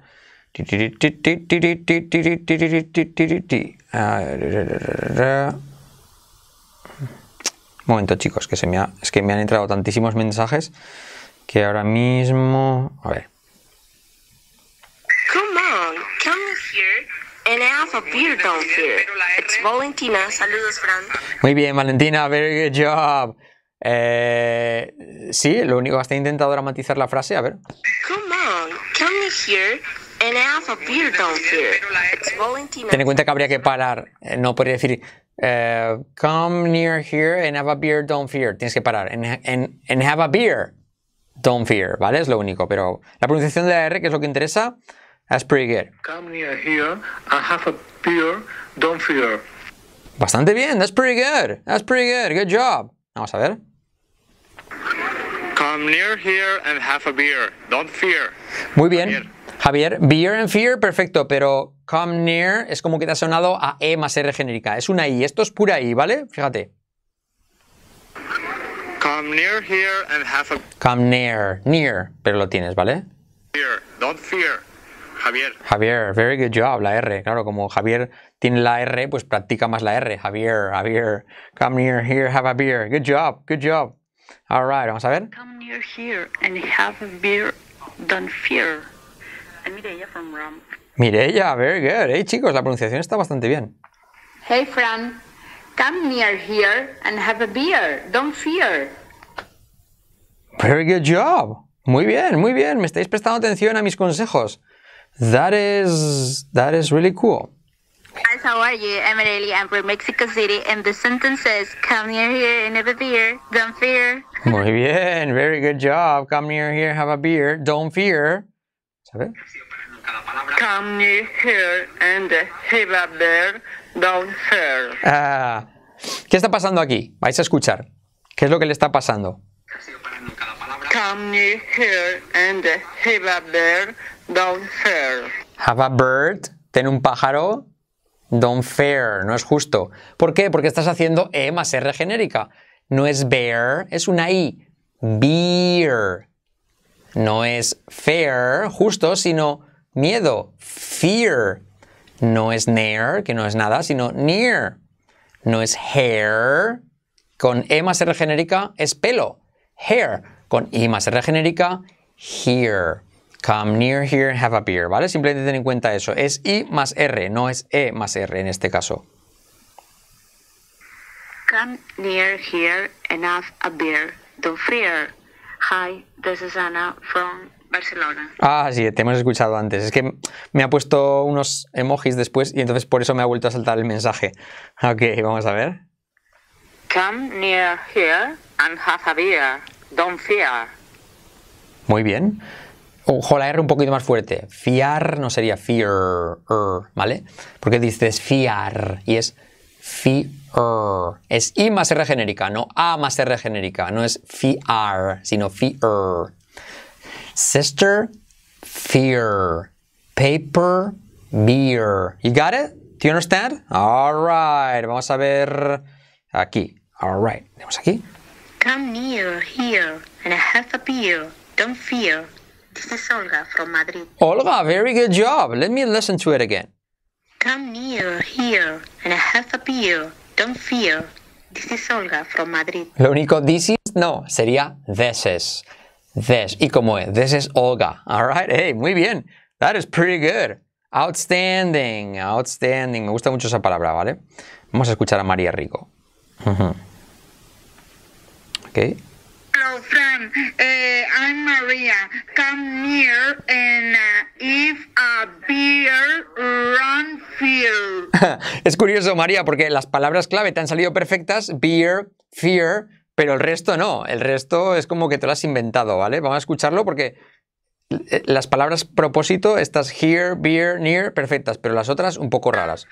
Un momento, chicos, que se me es que me han entrado tantísimos mensajes que ahora mismo. A ver. And I have a beer down here. It's Valentina. Saludos, Fran. Muy bien, Valentina. Very good job. Eh, sí, lo único hasta he intentado dramatizar la frase, a ver. Come on, come here and I have a beer down here. It's Valentina. Ten en cuenta que habría que parar. Eh, no podría decir eh, come near here and have a beer, don't fear. Tienes que parar. And, and, and have a beer, don't fear. ¿Vale? Es lo único. Pero la pronunciación de la R, que es lo que interesa, That's pretty good. Come near here and have a beer, don't fear. Bastante bien, that's pretty good. That's pretty good, good job. Vamos a ver. Come near here and have a beer, don't fear. Muy bien. Javier. beer and fear, perfecto, pero come near es como que te ha sonado a E más R genérica. Es una I, esto es pura I, ¿vale? Fíjate. Come near here and have a... Come near, near, pero lo tienes, ¿vale? Fear, don't fear. Javier. Javier, very good job, la R. Claro, como Javier tiene la R, pues practica más la R. Javier, Javier, come near here, have a beer. Good job, good job. All right, vamos a ver. Come near here and have a beer, don't fear. very good. Hey, chicos, la pronunciación está bastante bien. Hey, Fran. Come near here and have a beer. Don't fear. Very good job. Muy bien, muy bien. Me estáis prestando atención a mis consejos. That is that is really cool. Guys, how are you? I'm Arely. I'm from Mexico City, and the sentence says, "Come near here and have a beer. Don't fear." Muy bien, very good job. Come near here, have a beer. Don't fear. ¿Sabe? Come near here and have a beer. Don't fear. Ah, ¿qué está pasando aquí? Vais a escuchar. ¿Qué es lo que le está pasando? Come near here and have a beer. Don't fear. Have a bird. Ten un pájaro. Don't fear. No es justo. ¿Por qué? Porque estás haciendo E más R genérica. No es bear, es una I. Beer. No es fair, justo, sino miedo. Fear. No es near, que no es nada, sino near. No es hair. Con E más R genérica es pelo. Hair. Con I más R genérica, here come near here and have a beer, ¿vale? Simplemente ten en cuenta eso. Es I más R, no es E más R en este caso. Come near here and have a beer. Don't fear. Hi, this is Anna from Barcelona. Ah, sí, te hemos escuchado antes. Es que me ha puesto unos emojis después y entonces por eso me ha vuelto a saltar el mensaje. Ok, vamos a ver. Come near here and have a beer. Don't fear. Muy bien ojo la R un poquito más fuerte. Fiar no sería fear, er, ¿vale? Porque dices fiar y es fiar. Es I más R genérica, no A más R genérica. No es fiar, sino fear. Sister, fear. Paper, beer. You got it? Do you understand? All right. Vamos a ver aquí. All right. Tenemos aquí. Come near here and I have a beer. Don't fear. This is Olga from Madrid. Olga, very good job. Let me listen to it again. Come near here and have a beer. Don't fear. This is Olga from Madrid. Lo único this is no, sería this is. This. ¿Y cómo es? This is Olga. All right. Hey, muy bien. That is pretty good. Outstanding. Outstanding. Me gusta mucho esa palabra, ¿vale? Vamos a escuchar a María Rico. Okay. Eh, I'm Maria. Come near and uh, if es curioso, María, porque las palabras clave te han salido perfectas. Beer, fear, pero el resto no. El resto es como que te lo has inventado, ¿vale? Vamos a escucharlo porque eh, las palabras propósito, estas here, beer, near, perfectas, pero las otras un poco raras.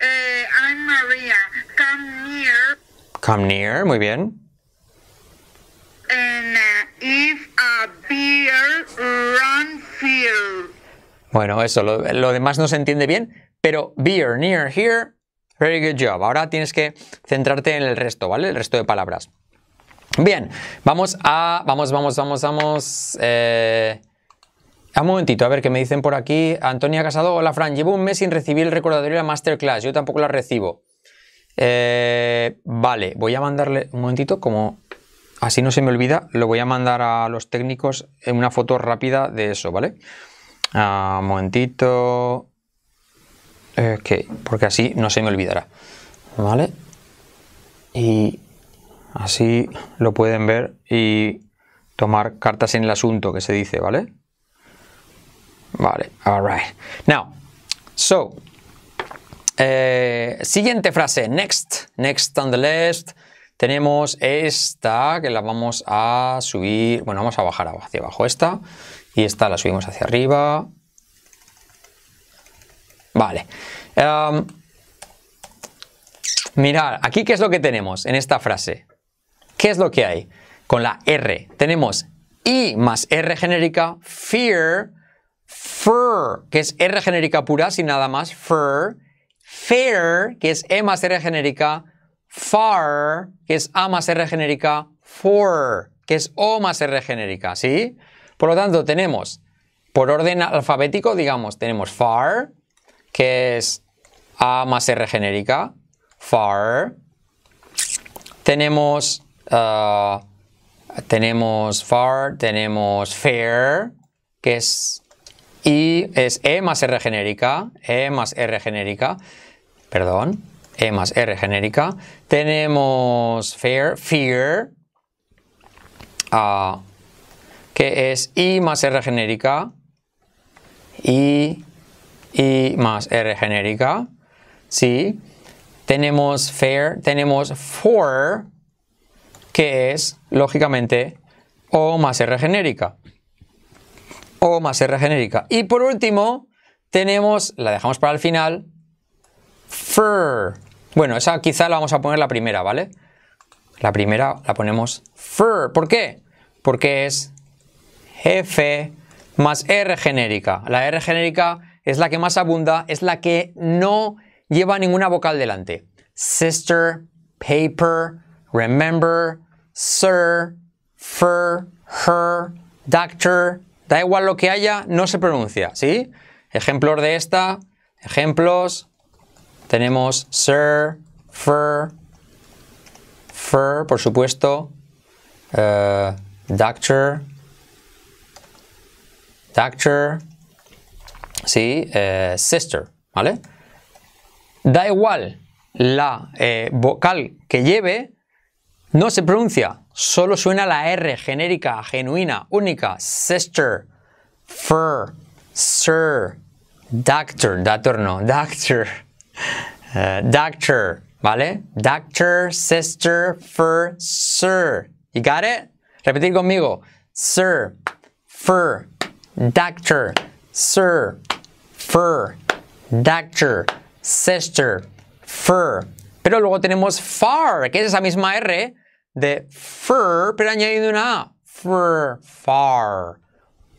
Eh, I'm Maria. Come near. Come near, muy bien. Eh, if a run Bueno, eso, lo, demás no se entiende bien, pero beer near here, very good job. Ahora tienes que centrarte en el resto, ¿vale? El resto de palabras. Bien, vamos a. Vamos, vamos, vamos, vamos. Eh, un momentito, a ver qué me dicen por aquí. Antonia Casado, hola Fran, llevo un mes sin recibir el recordatorio de la Masterclass, yo tampoco la recibo. Eh, vale, voy a mandarle un momentito como Así no se me olvida, lo voy a mandar a los técnicos en una foto rápida de eso, ¿vale? un ah, momentito. Ok, porque así no se me olvidará. ¿Vale? Y así lo pueden ver y tomar cartas en el asunto que se dice, ¿vale? Vale, alright. Now, so, eh, siguiente frase, next, next on the list, tenemos esta que la vamos a subir, bueno, vamos a bajar hacia abajo esta y esta la subimos hacia arriba. Vale. Mirar em, mirad, aquí qué es lo que tenemos en esta frase. ¿Qué es lo que hay? Con la R tenemos I más R genérica, fear, fur, que es R genérica pura, sin nada más, fur, fair, que es E más R genérica, far, que es A más R genérica, for, que es O más R genérica, ¿sí? Por lo tanto, tenemos, por orden alfabético, digamos, tenemos far, que es A más R genérica, far. Tenemos, uh, tenemos far, tenemos fair, que es I, es E más R genérica, E más R genérica, perdón. E más R genérica. Tenemos fair, fear ah, que es I más R genérica. y I más R genérica. ¿Sí? Tenemos fair, tenemos for, que es, lógicamente, O más R genérica. O más R genérica. Y por último, tenemos, la dejamos para el final, fur. Bueno, esa quizá la vamos a poner la primera, ¿vale? La primera la ponemos fur. ¿Por qué? Porque es F más R genérica. La R genérica es la que más abunda, es la que no lleva ninguna vocal delante. Sister, paper, remember, sir, fur, her, doctor. Da igual lo que haya, no se pronuncia, ¿sí? Ejemplos de esta, ejemplos, tenemos sir, fur, fur, por supuesto, eh, doctor, doctor, sí, eh, sister, ¿vale? Da igual la eh, vocal que lleve, no se pronuncia, solo suena la R genérica, genuina, única, sister, fur, sir, doctor, doctor no, doctor, Uh, doctor, ¿vale? Doctor, sister, fur, sir. You got it? Repetir conmigo. Sir, fur, doctor, sir, fur, doctor, sister, fur. Pero luego tenemos far, que es esa misma R de fur, pero añadiendo una A. Fur, far,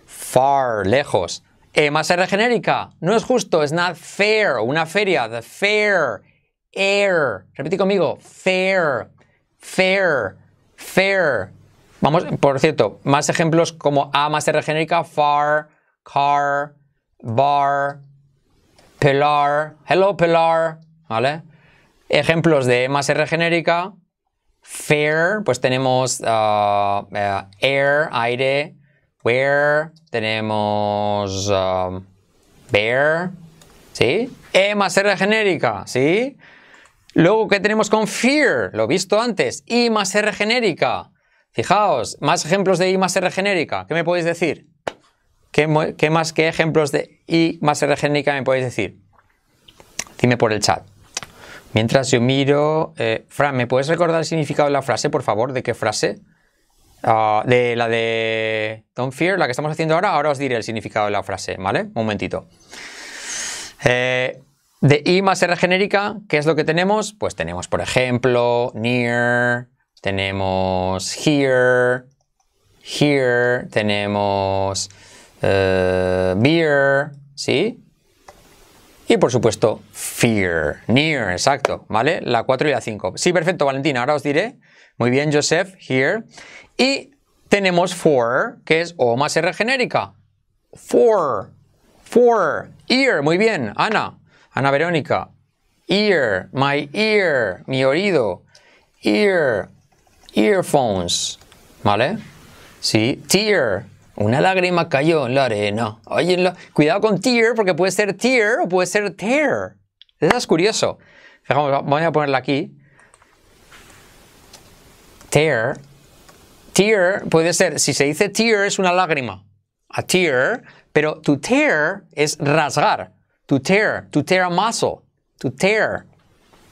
far, lejos. E más R genérica. No es justo. es not fair. Una feria. The fair. Air. Repite conmigo. Fair. Fair. Fair. Vamos, por cierto, más ejemplos como A más R genérica. Far. Car. Bar. Pilar. Hello, Pilar. ¿Vale? Ejemplos de E más R genérica. Fair. Pues tenemos ah, eh, air, aire where, tenemos um, bear, ¿sí? E más R genérica, ¿sí? Luego, ¿qué tenemos con fear? Lo visto antes, I más R genérica. Fijaos, más ejemplos de I más R genérica. ¿Qué me podéis decir? ¿Qué, más, qué ejemplos de I más R genérica me podéis decir? Dime por el chat. Mientras yo miro, eh, Fran, ¿me puedes recordar el significado de la frase, por favor? ¿De qué frase? Ah, de la de Don't Fear, la que estamos haciendo ahora, ahora os diré el significado de la frase, ¿vale? Un momentito. Eh, de I más R genérica, ¿qué es lo que tenemos? Pues tenemos, por ejemplo, near, tenemos here, here, tenemos eh, beer, ¿sí? Y por supuesto, fear, near, exacto, ¿vale? La 4 y la 5. Sí, perfecto, Valentina, ahora os diré. Muy bien, Joseph, here. Y tenemos for, que es O más R genérica. For, for, ear, muy bien, Ana, Ana Verónica. Ear, my ear, mi oído. Ear, earphones, ¿vale? Sí, tear, una lágrima cayó en la arena. Cuidado con tear porque puede ser tear o puede ser tear. Eso es curioso. Vamos a ponerla aquí. Tear Tear puede ser, si se dice tear es una lágrima, a tear, pero to tear es rasgar, to tear, to tear a muscle, to tear,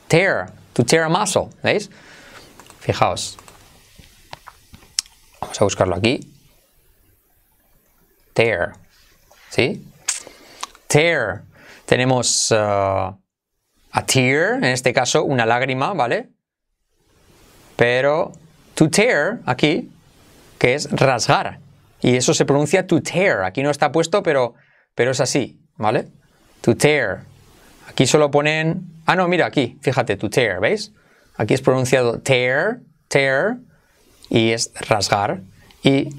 tear, to tear a muscle, ¿veis? Fijaos. Vamos a buscarlo aquí. Tear, ¿sí? Tear. Tenemos uh, a tear, en este caso una lágrima, ¿vale? Pero To tear aquí, que es rasgar. Y eso se pronuncia to tear. Aquí no está puesto, pero, pero es así, ¿vale? To tear. Aquí solo ponen... Ah, no, mira, aquí, fíjate, to tear, ¿veis? Aquí es pronunciado tear, tear, y es rasgar. Y,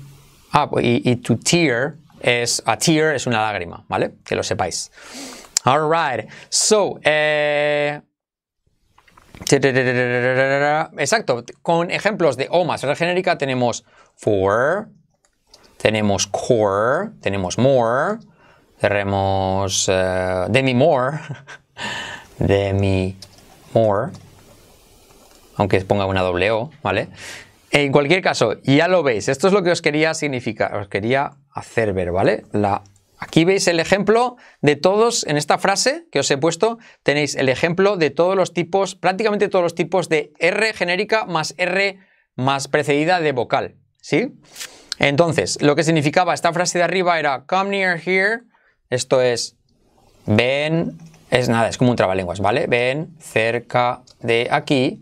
ah, y, to tear es... A tear es una lágrima, ¿vale? Que lo sepáis. All right. So, eh... Exacto, con ejemplos de O más la genérica tenemos for, tenemos core, tenemos more, tenemos de eh, demi more, demi more, aunque ponga una doble O, ¿vale? En cualquier caso, ya lo veis, esto es lo que os quería significar, os quería hacer ver, ¿vale? La Aquí veis el ejemplo de todos, en esta frase que os he puesto, tenéis el ejemplo de todos los tipos, prácticamente todos los tipos de R genérica más R más precedida de vocal, ¿sí? Entonces, lo que significaba esta frase de arriba era come near here, esto es ven, es nada, es como un trabalenguas, ¿vale? Ven cerca de aquí,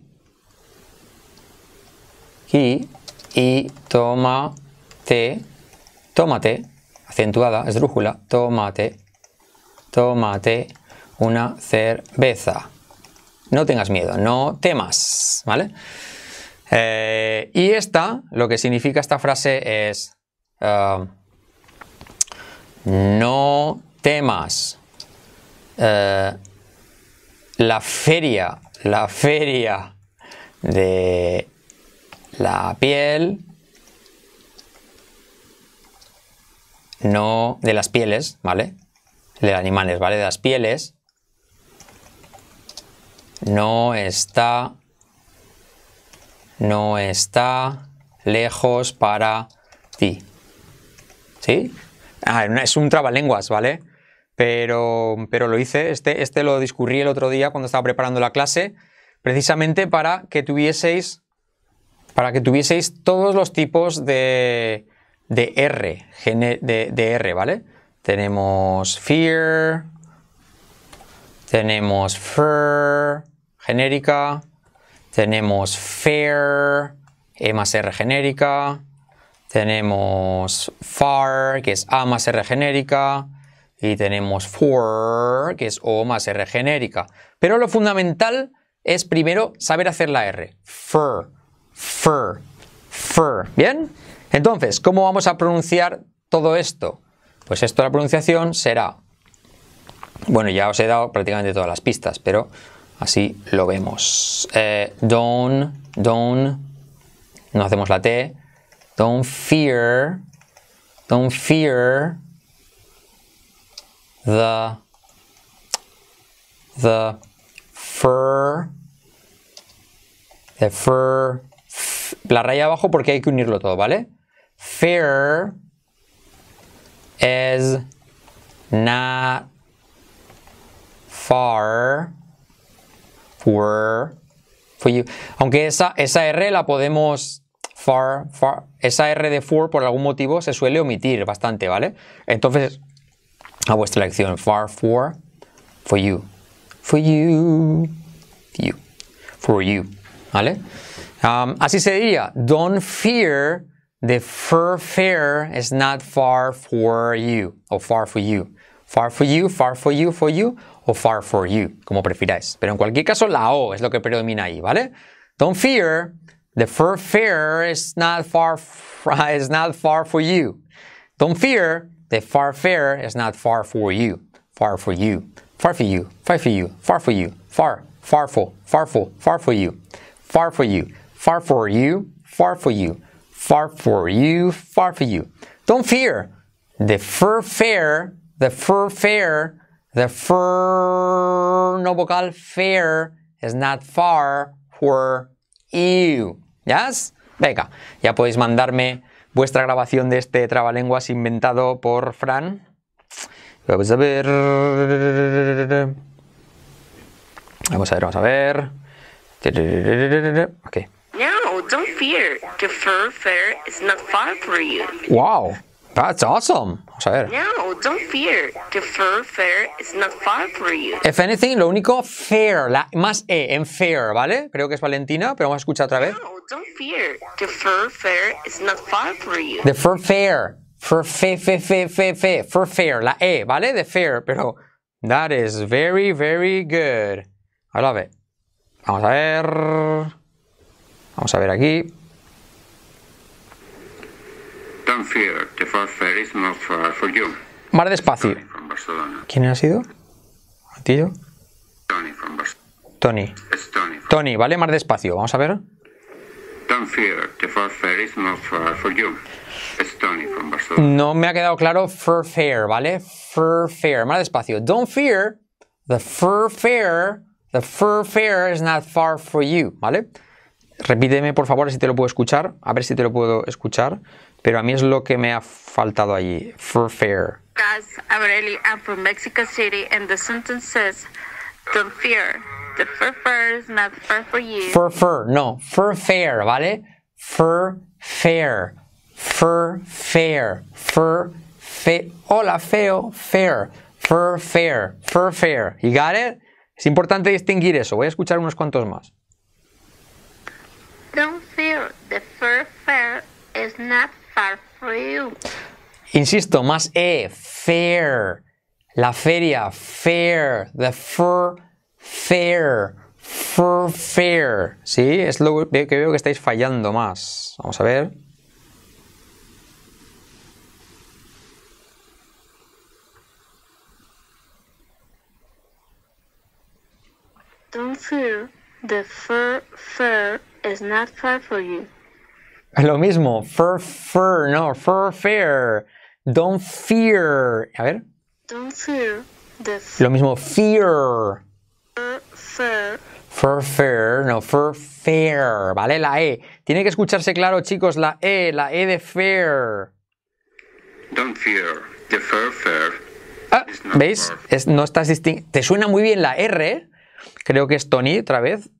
y tómate, tómate acentuada, esdrújula, tomate tomate una cerveza. No tengas miedo, no temas, ¿vale? Eh, y esta, lo que significa esta frase es, eh, no temas. Eh, la feria, la feria de la piel no de las pieles, ¿vale? De animales, ¿vale? De las pieles no está, no está lejos para ti. ¿Sí? Ah, es un trabalenguas, ¿vale? Pero, pero lo hice, este, este lo discurrí el otro día cuando estaba preparando la clase, precisamente para que tuvieseis, para que tuvieseis todos los tipos de, de R, de, R, ¿vale? Tenemos fear, tenemos fur, genérica, tenemos fair, E más R genérica, tenemos far, que es A más R genérica, y tenemos for, que es O más R genérica. Pero lo fundamental es primero saber hacer la R. Fur, fur, fur. ¿Bien? Entonces, ¿cómo vamos a pronunciar todo esto? Pues esto, la pronunciación será... Bueno, ya os he dado prácticamente todas las pistas, pero así lo vemos. Don, eh, don. no hacemos la T. Don't fear, don't fear the, the fur, the fur, la raya abajo porque hay que unirlo todo, ¿vale? Fear is not far for, you. Aunque esa, esa R la podemos far, far, esa R de for por algún motivo se suele omitir bastante, ¿vale? Entonces, a vuestra elección, far for, for you, for you, for you, ¿vale? Um, así se diría, don't fear The fur fair is not far for you, o far for you. Far for you, far for you, for you, o far for you, como prefiráis. Pero en cualquier caso, la O es lo que predomina ahí, ¿vale? Don't fear, the fur fair is not far, is not far for you. Don't fear, the far fair is not far for you. Far for you, far for you, far for you, far for you, far, far for, far for, far for you, far for you, far for you, far for you. Far for you. Far for you, far for you. Don't fear. The fur fair, the fur fair, the fur no vocal fair is not far for you. Yes? Venga, ya podéis mandarme vuestra grabación de este trabalenguas inventado por Fran. Vamos a ver. Vamos a ver, vamos a ver. Ok. No, don't fear. The fur fair is not far for you. Wow. That's awesome. Vamos a ver. No, don't fear. The fur fair is not far for you. If anything, lo único fair, la, más e en fair, ¿vale? Creo que es Valentina, pero vamos a escuchar otra vez. No, don't fear. The fur fair is not far for you. The fur fair. Fur fe fe fe fe fe. Fur fair, la e, ¿vale? De fair, pero that is very very good. I love it. Vamos a ver. Vamos a ver aquí. Don't fear, the fair is not far for you. Más despacio. ¿Quién ha sido? ¿Tío? Tony. Tony. Tony, ¿vale? Más despacio. Vamos a ver. Don't fear, the fair is not far for you. Tony from Barcelona. No me ha quedado claro fur fair, ¿vale? Fur fair, más despacio. Don't fear, the fur fair, the fur fair is not far for you, ¿vale? repíteme por favor si te lo puedo escuchar, a ver si te lo puedo escuchar, pero a mí es lo que me ha faltado allí. For fair. Guys, I'm really, I'm from Mexico City and the sentence says, don't fear. The fur fair is not for you. Fur fur, no, fur fair, ¿vale? Fur fair, fur fair, fur fe, hola feo, fair, fur fair, fur fair. You got it? Es importante distinguir eso. Voy a escuchar unos cuantos más. Don't fear, the fair fair is not far from you. Insisto, más E, fair. La feria, fair. The fur, fair. Fur, fair. ¿Sí? Es lo que veo que estáis fallando más. Vamos a ver. Don't fear, the fur, fair is not fair for you. Lo mismo, fur, fur, no, fur, fair. Don't fear. A ver. Don't fear. The Lo mismo, fear. Fur, fair. fair, no, fur, fair, ¿vale? La E. Tiene que escucharse claro, chicos, la E, la E de fair. Don't fear. The fur, fair. Ah, ¿Veis? no estás distinguiendo. Te suena muy bien la R. ¿eh? Creo que es Tony, otra vez.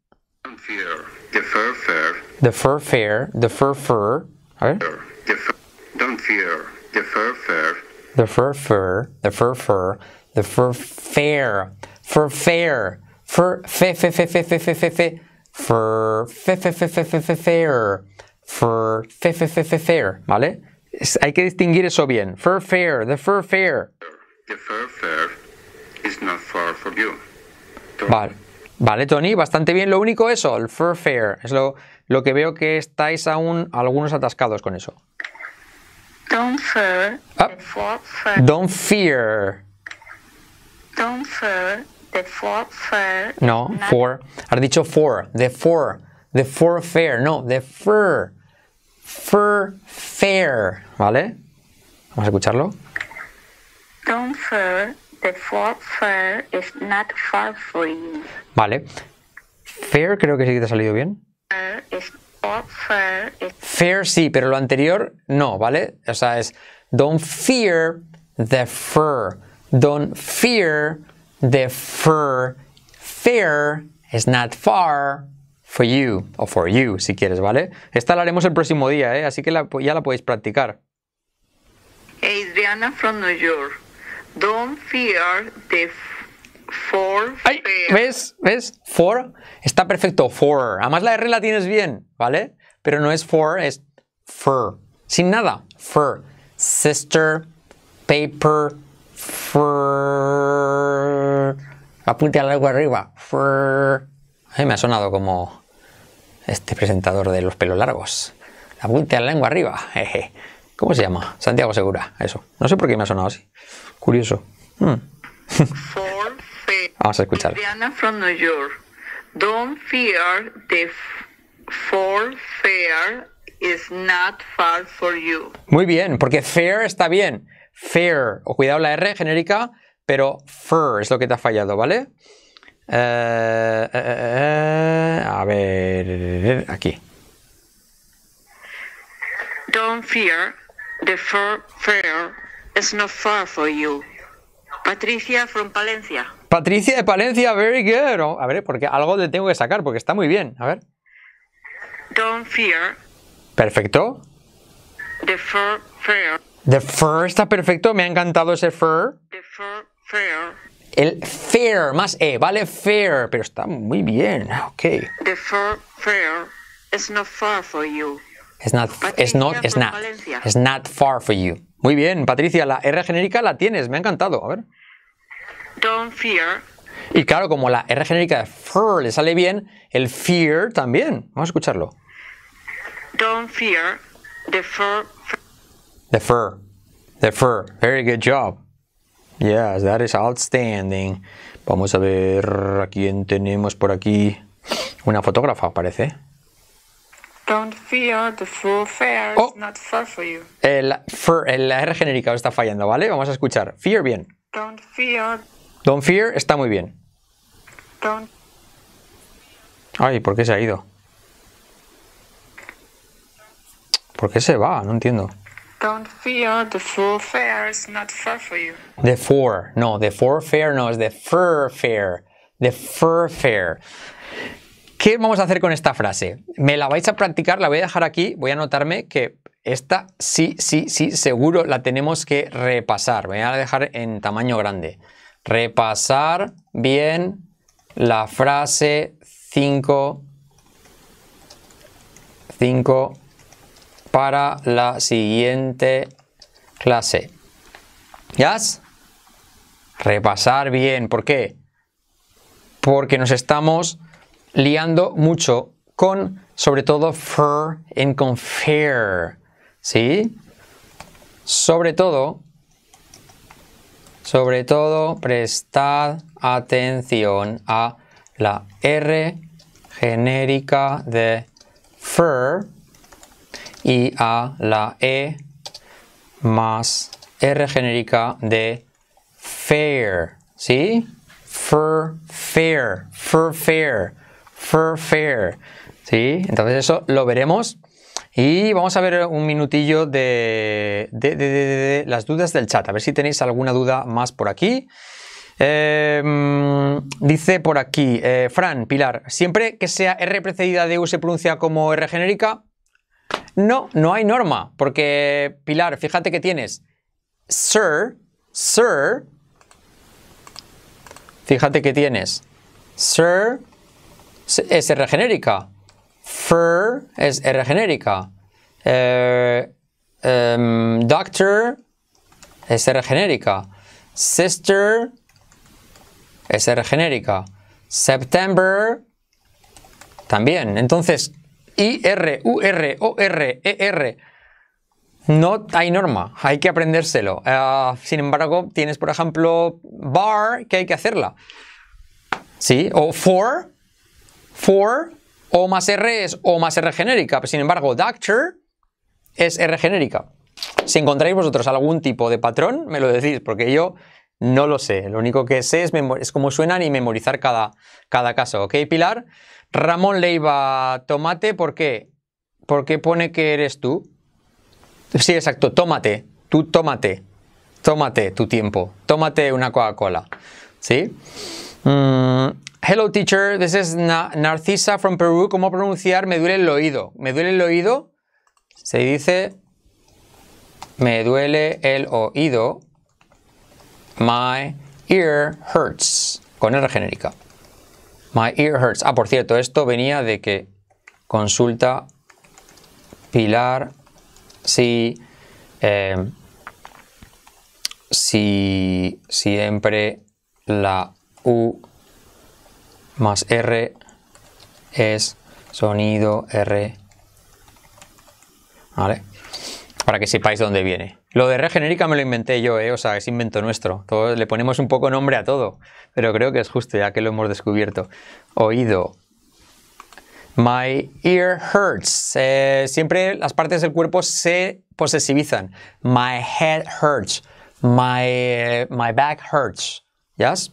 Don't fear. The fur fair. The fur fair. The fur fur. All right. The fur, don't fear. The fur fair. The fur fur. The fur fur. The fur fair. Fur fair. Fur fe fe fe fe fe fe fe fe, Fur fe fe fe fe fe fair. Fur fe fe fe fe fair. ¿Vale? Hay que distinguir eso bien. Fur fair. The fur fair. The fur fair is not far from you. Don't vale. Vale, Tony, bastante bien. Lo único eso, el fur-fair. Es lo, lo que veo que estáis aún algunos atascados con eso. Don't fear. Ah. Don't fear. Don't fear. The fur-fair. No, for. Has dicho for. The for. The fur-fair. No, the fur. Fur-fair. ¿Vale? Vamos a escucharlo. Don't fear. The fair is not far free. Vale. Fair creo que sí que te ha salido bien. Fair, sí, pero lo anterior no, ¿vale? O sea, es don't fear the fur. Don't fear the fur. Fair is not far for you, o for you, si quieres, ¿vale? Esta la haremos el próximo día, ¿eh? Así que ya la podéis practicar. Adriana from New York. Don't fear the For. Eh, ¿Ves? ¿Ves? For. Está perfecto. For. Además la R la tienes bien, ¿vale? Pero no es for, es fur. Sin nada. Fur. Sister. Paper. Fur. Apunte a la lengua arriba. Fur. me ha sonado como este presentador de los pelos largos. Apunte a la lengua arriba. ¿Cómo se llama? Santiago Segura. Eso. No sé por qué me ha sonado así. Curioso. Hmm. Vamos a escuchar. Diana from New York. Don't fear the fair is not far for you. Muy bien, porque fair está bien. Fair, o cuidado la R genérica, pero fur es lo que te ha fallado, ¿vale? Eh, eh, eh, a ver, aquí. Don't fear, the fur fair is not far for you. Patricia from Palencia. Patricia de Palencia, very good. Oh, a ver, porque algo le tengo que sacar, porque está muy bien. A ver. Don't fear. Perfecto. The fur, fair. The fur está perfecto, me ha encantado ese fur. The fur, fair. El fair, más E, ¿vale? Fair, pero está muy bien, ok. The fur, is not far for you. It's not, not, not, far for you. Muy bien, Patricia, la R genérica la tienes, me ha encantado. A ver. Don't fear. Y claro, como la R genérica de fur le sale bien, el fear también. Vamos a escucharlo. Don't fear the fur. The fur. The fur. Very good job. Yes, that is outstanding. Vamos a ver a quién tenemos por aquí. Una fotógrafa, parece. Don't fear the full fair is oh. not far for you. El, la R genérica está fallando, ¿vale? Vamos a escuchar. Fear bien. Don't fear. Don't fear está muy bien. Don't. Ay, ¿por qué se ha ido? ¿Por qué se va? No entiendo. Don't fear, the full fair is not far for you. The four, no, the four fair no, es the fur fair. The fur fair. ¿Qué vamos a hacer con esta frase? Me la vais a practicar, la voy a dejar aquí, voy a anotarme que esta sí, sí, sí, seguro la tenemos que repasar. Voy a dejar en tamaño grande. Repasar bien la frase 5 5 para la siguiente clase. ¿Ya? Repasar bien. ¿Por qué? Porque nos estamos liando mucho con, sobre todo, fur en con fair. ¿Sí? Sobre todo, sobre todo, prestad atención a la R genérica de fur y a la E más R genérica de fair. ¿Sí? Fur, fair, fur, fair fur fair. ¿Sí? Entonces eso lo veremos. Y vamos a ver un minutillo de, las dudas del chat, a ver si tenéis alguna duda más por aquí. Em, dice por aquí, eh, Fran, Pilar, ¿siempre que sea R precedida de U se pronuncia como R genérica? No, no hay norma, porque Pilar, fíjate que tienes sir, sir, fíjate que tienes sir, es R genérica. Fur es R genérica. Eh, em, doctor es R genérica. Sister es R genérica. September también. Entonces, I-R-U-R-O-R-E-R. E no hay norma, hay que aprendérselo. Eh, sin embargo, tienes, por ejemplo, bar, que hay que hacerla. ¿Sí? O for, For O más R es O más R genérica. Sin embargo, doctor es R genérica. Si encontráis vosotros algún tipo de patrón, me lo decís, porque yo no lo sé. Lo único que sé es, cómo suenan y memorizar cada, cada caso. ¿Ok, Pilar? Ramón Leiva Tomate, ¿por qué? Porque pone que eres tú. Sí, exacto, tómate. Tú tómate. Tómate tu tiempo. Tómate una Coca-Cola. ¿Sí? Mm, Hello teacher, this is Narcisa from Peru. ¿Cómo pronunciar me duele el oído? Me duele el oído se dice me duele el oído. My ear hurts. Con R genérica. My ear hurts. Ah, por cierto, esto venía de que consulta Pilar si, em, si siempre la U más R es sonido R. ¿Vale? Para que sepáis dónde viene. Lo de R genérica me lo inventé yo, ¿eh? o sea, es invento nuestro. Todo, le ponemos un poco nombre a todo, pero creo que es justo ya que lo hemos descubierto. Oído. My ear hurts. Eh, siempre las partes del cuerpo se posesivizan. My head hurts. My, eh, my back hurts. ¿Yes?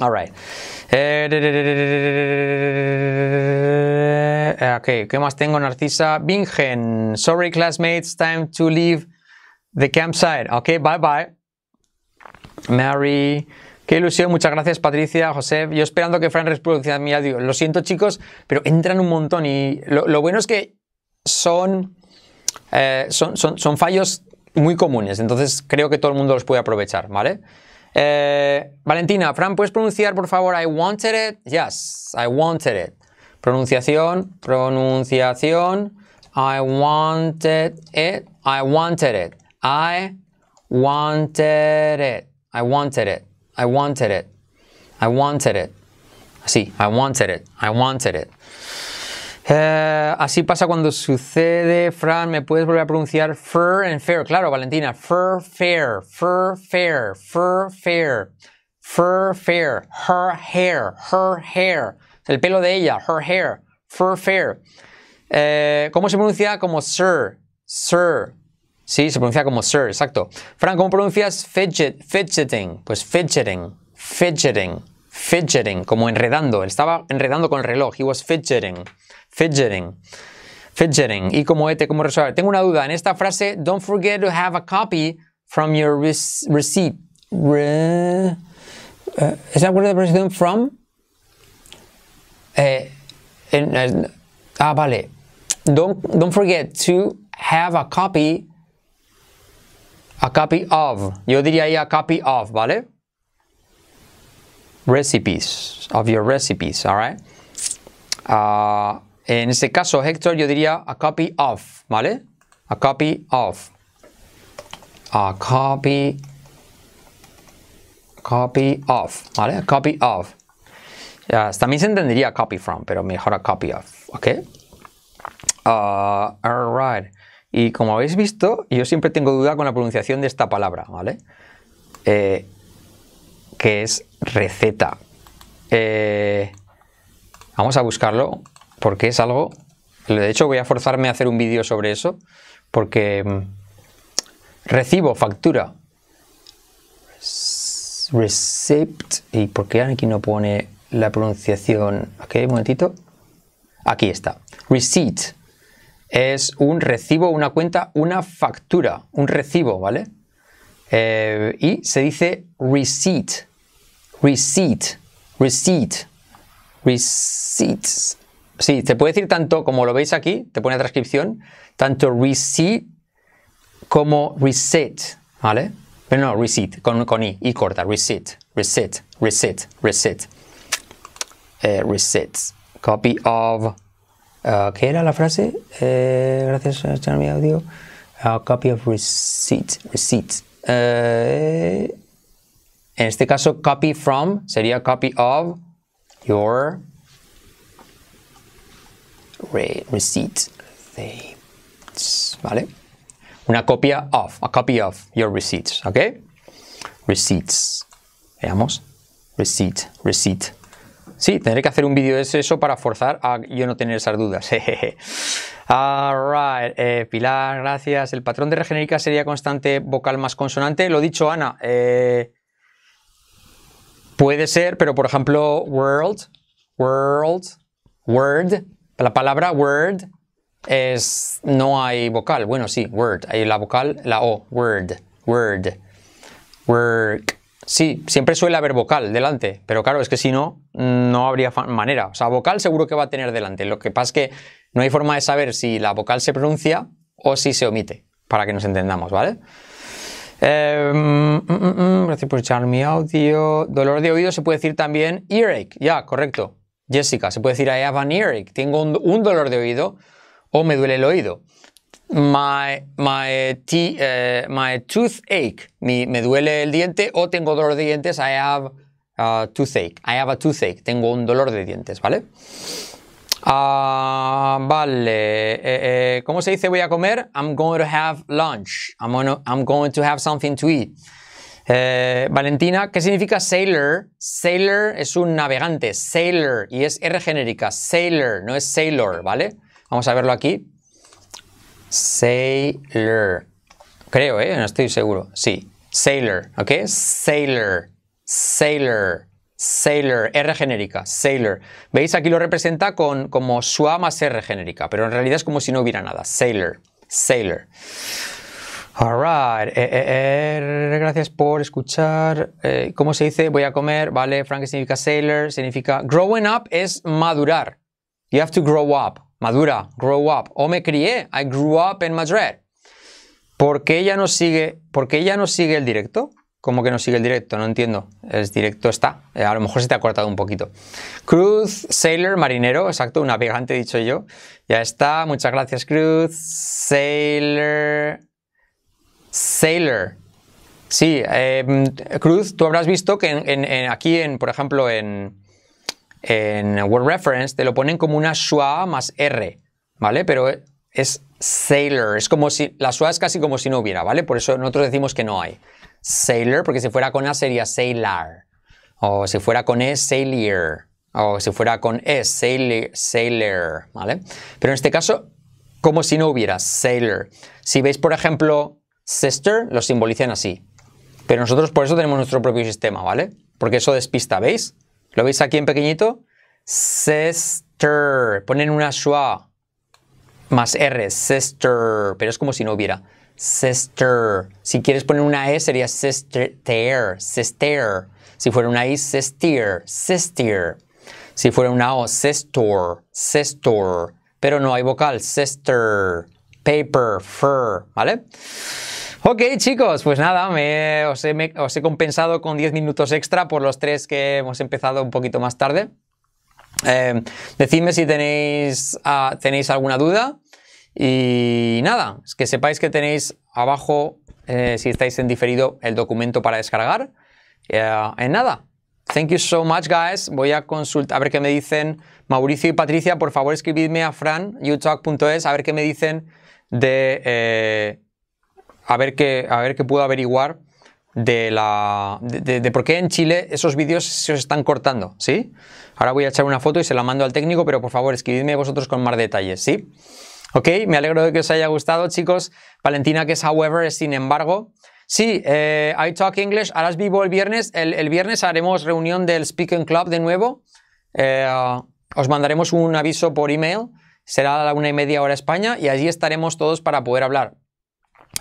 All right. ok, ¿qué más tengo, Narcisa? Vingen Sorry, classmates, time to leave the campsite. Ok, bye bye. Mary. Qué ilusión, muchas gracias Patricia, José. Yo esperando que Fran reproduzca mi audio. lo siento chicos, pero entran un montón y lo, bueno es que son, son fallos muy comunes, entonces creo que todo el mundo los puede aprovechar, ¿vale? Valentina, Fran, ¿puedes pronunciar por favor I wanted it? Yes, I wanted it. Pronunciación, pronunciación. I wanted it. I wanted it. I wanted it. I wanted it. I wanted it. I wanted it. Así, I wanted it. I wanted it. Eh, así pasa cuando sucede, Fran, ¿me puedes volver a pronunciar fur en fair? Claro, Valentina, fur, fair, fur, fair, fur, fair, fur, fair, her hair, her hair, el pelo de ella, her hair, fur, fair. Eh, ¿Cómo se pronuncia? Como sir, sir. Sí, se pronuncia como sir, exacto. Fran, ¿cómo pronuncias fidget, fidgeting? Pues fidgeting, fidgeting, fidgeting, como enredando. Él estaba enredando con el reloj, he was fidgeting. Fidgeting. Fidgeting. Y como este, como resolver. Tengo una duda. En esta frase, don't forget to have a copy from your receipt. Eh, ¿Es la de preposición from? Eh, ah, vale. Don't, don't forget to have a copy. A copy of. Yo diría ahí a copy of, ¿vale? Recipes. Of your recipes, alright? Ah... En este caso, Héctor, yo diría a copy of, ¿vale? A copy of. A copy. Copy of, ¿vale? A copy of. también se entendería copy from, pero mejor a copy of, ¿ok? Ah, alright. Y como habéis visto, yo siempre tengo duda con la pronunciación de esta palabra, ¿vale? Eh, que es receta. Eh, vamos a buscarlo porque es algo... De hecho, voy a forzarme a hacer un vídeo sobre eso, porque mm, recibo factura. Receipt. ¿Y por qué aquí no pone la pronunciación? Ok, un momentito. Aquí está. Receipt. Es un recibo, una cuenta, una factura. Un recibo, ¿vale? Eh, y se dice receipt. Receipt. Receipt. Receipts. Sí, se puede decir tanto, como lo veis aquí, te pone la transcripción, tanto receipt como reset, ¿vale? Pero no, receipt, con, I, I corta, Reset, reset, reset, reset, eh, reset. Copy of... Eh, ¿Qué era la frase? Eh, gracias a en mi audio. copy of receipt, receipt. en este caso, copy from sería copy of your receipt ¿vale? Una copia of, a copy of your receipts, ¿ok? Receipts. Veamos. Receipt, receipt. Sí, tendré que hacer un vídeo de eso para forzar a yo no tener esas dudas. Alright, eh, Pilar, gracias. El patrón de regenérica sería constante vocal más consonante. Lo dicho, Ana, eh, puede ser, pero por ejemplo, world, world, word, la palabra word es, no hay vocal. Bueno, sí, word. Hay la vocal, la O, word, word, word. Sí, siempre suele haber vocal delante, pero claro, es que si no, no habría manera. O sea, vocal seguro que va a tener delante. Lo que pasa es que no hay forma de saber si la vocal se pronuncia o si se omite, para que nos entendamos, ¿vale? Em, mm, mm, mm, gracias por echar mi audio. Dolor de oído se puede decir también earache. Ya, correcto. Jessica, se puede decir I have an earache, tengo un, dolor de oído o me duele el oído. My, my, eh, my toothache, me duele el diente o tengo dolor de dientes. I have a toothache, I have a toothache, tengo un dolor de dientes, ¿vale? Ah, vale. Eh, eh, ¿Cómo se dice voy a comer? I'm going to have lunch. I'm going to have something to eat. Eh, Valentina, ¿qué significa sailor? Sailor es un navegante, sailor, y es R genérica, sailor, no es sailor, ¿vale? Vamos a verlo aquí. Sailor. Creo, ¿eh? No estoy seguro. Sí. Sailor, ¿ok? Sailor, sailor, sailor, R genérica, sailor. ¿Veis? Aquí lo representa con, como A más R genérica, pero en realidad es como si no hubiera nada. Sailor, sailor. Alright, eh, eh, eh, gracias por escuchar. ¿Cómo se dice? Voy a comer, ¿vale? Frank significa sailor, significa... Growing up es madurar. You have to grow up. Madura, grow up. O me crié, I grew up in Madrid. ¿Por qué ella no sigue, por ella no sigue el directo? ¿Cómo que no sigue el directo? No entiendo. El directo está. A lo mejor se te ha cortado un poquito. Cruz, sailor, marinero, exacto, un navegante, dicho yo. Ya está. Muchas gracias, Cruz. Sailor, sailor. Sí, em, Cruz, tú habrás visto que aquí, en, por ejemplo, en, en Word Reference te lo ponen como una schwa más R, ¿vale? Pero es sailor, es como si, la schwa es casi como si no hubiera, ¿vale? Por eso nosotros decimos que no hay. Sailor, porque si fuera con A sería sailor, o si fuera con E, sailor, o si fuera con E, sailor, sailor ¿vale? Pero en este caso, como si no hubiera, sailor. Si veis, por ejemplo, sister lo simbolizan así. Pero nosotros por eso tenemos nuestro propio sistema, ¿vale? Porque eso despista, ¿veis? ¿Lo veis aquí en pequeñito? Sister. Ponen una schwa más R, sister. Pero es como si no hubiera. Sister. Si quieres poner una E sería sister, Si fuera una I, sister, sister. Si fuera una O, sister, sister. Pero no hay vocal, sister paper, fur, ¿vale? Ok, chicos, pues nada, me, os, he, compensado con 10 minutos extra por los tres que hemos empezado un poquito más tarde. Eh, decidme si tenéis, ah, tenéis alguna duda. Y nada, es que sepáis que tenéis abajo, eh, si estáis en diferido, el documento para descargar. Eh, en nada. Thank you so much, guys. Voy a consultar, a ver qué me dicen Mauricio y Patricia. Por favor, escribidme a franutalk.es a ver qué me dicen de eh, a, ver qué, a ver qué puedo averiguar de, la, de, por qué en Chile esos vídeos se os están cortando, ¿sí? Ahora voy a echar una foto y se la mando al técnico, pero por favor escribidme vosotros con más detalles, ¿sí? Ok, me alegro de que os haya gustado, chicos. Valentina, que es however, sin embargo. Sí, eh, I Talk English, harás vivo el viernes. El, viernes haremos reunión del Speaking Club de nuevo. Eh, os mandaremos un aviso por email será a la una y media hora España y allí estaremos todos para poder hablar.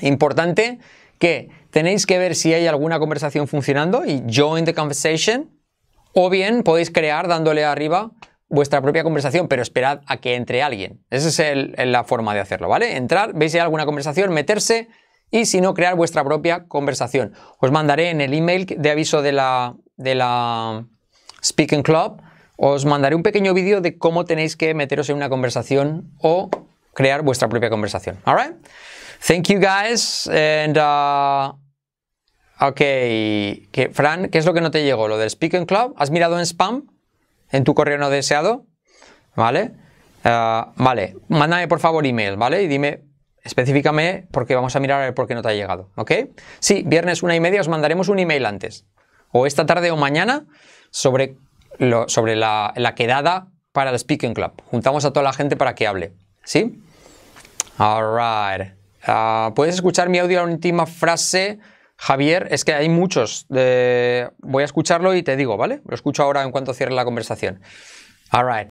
Importante que tenéis que ver si hay alguna conversación funcionando y join the conversation o bien podéis crear dándole arriba vuestra propia conversación, pero esperad a que entre alguien. Esa es la forma de hacerlo, ¿vale? Entrar, veis si hay alguna conversación, meterse y si no, crear vuestra propia conversación. Os mandaré en el email de aviso de la, de la Speaking Club os mandaré un pequeño vídeo de cómo tenéis que meteros en una conversación o crear vuestra propia conversación. All Thank you guys and uh, ok, que Fran, ¿qué es lo que no te llegó? ¿Lo del Speaking Club? ¿Has mirado en spam? ¿En tu correo no deseado? ¿Vale? Uh, vale, mándame por favor email, ¿vale? Y dime, específicame porque vamos a mirar a ver por qué no te ha llegado, ¿ok? Sí, viernes una y media os mandaremos un email antes, o esta tarde o mañana, sobre sobre la, quedada para el Speaking Club. Juntamos a toda la gente para que hable. ¿Sí? Alright. Ah, ¿Puedes escuchar mi audio la última frase, Javier? Es que hay muchos. Voy a escucharlo y te digo, ¿vale? Lo escucho ahora en cuanto cierre la conversación. right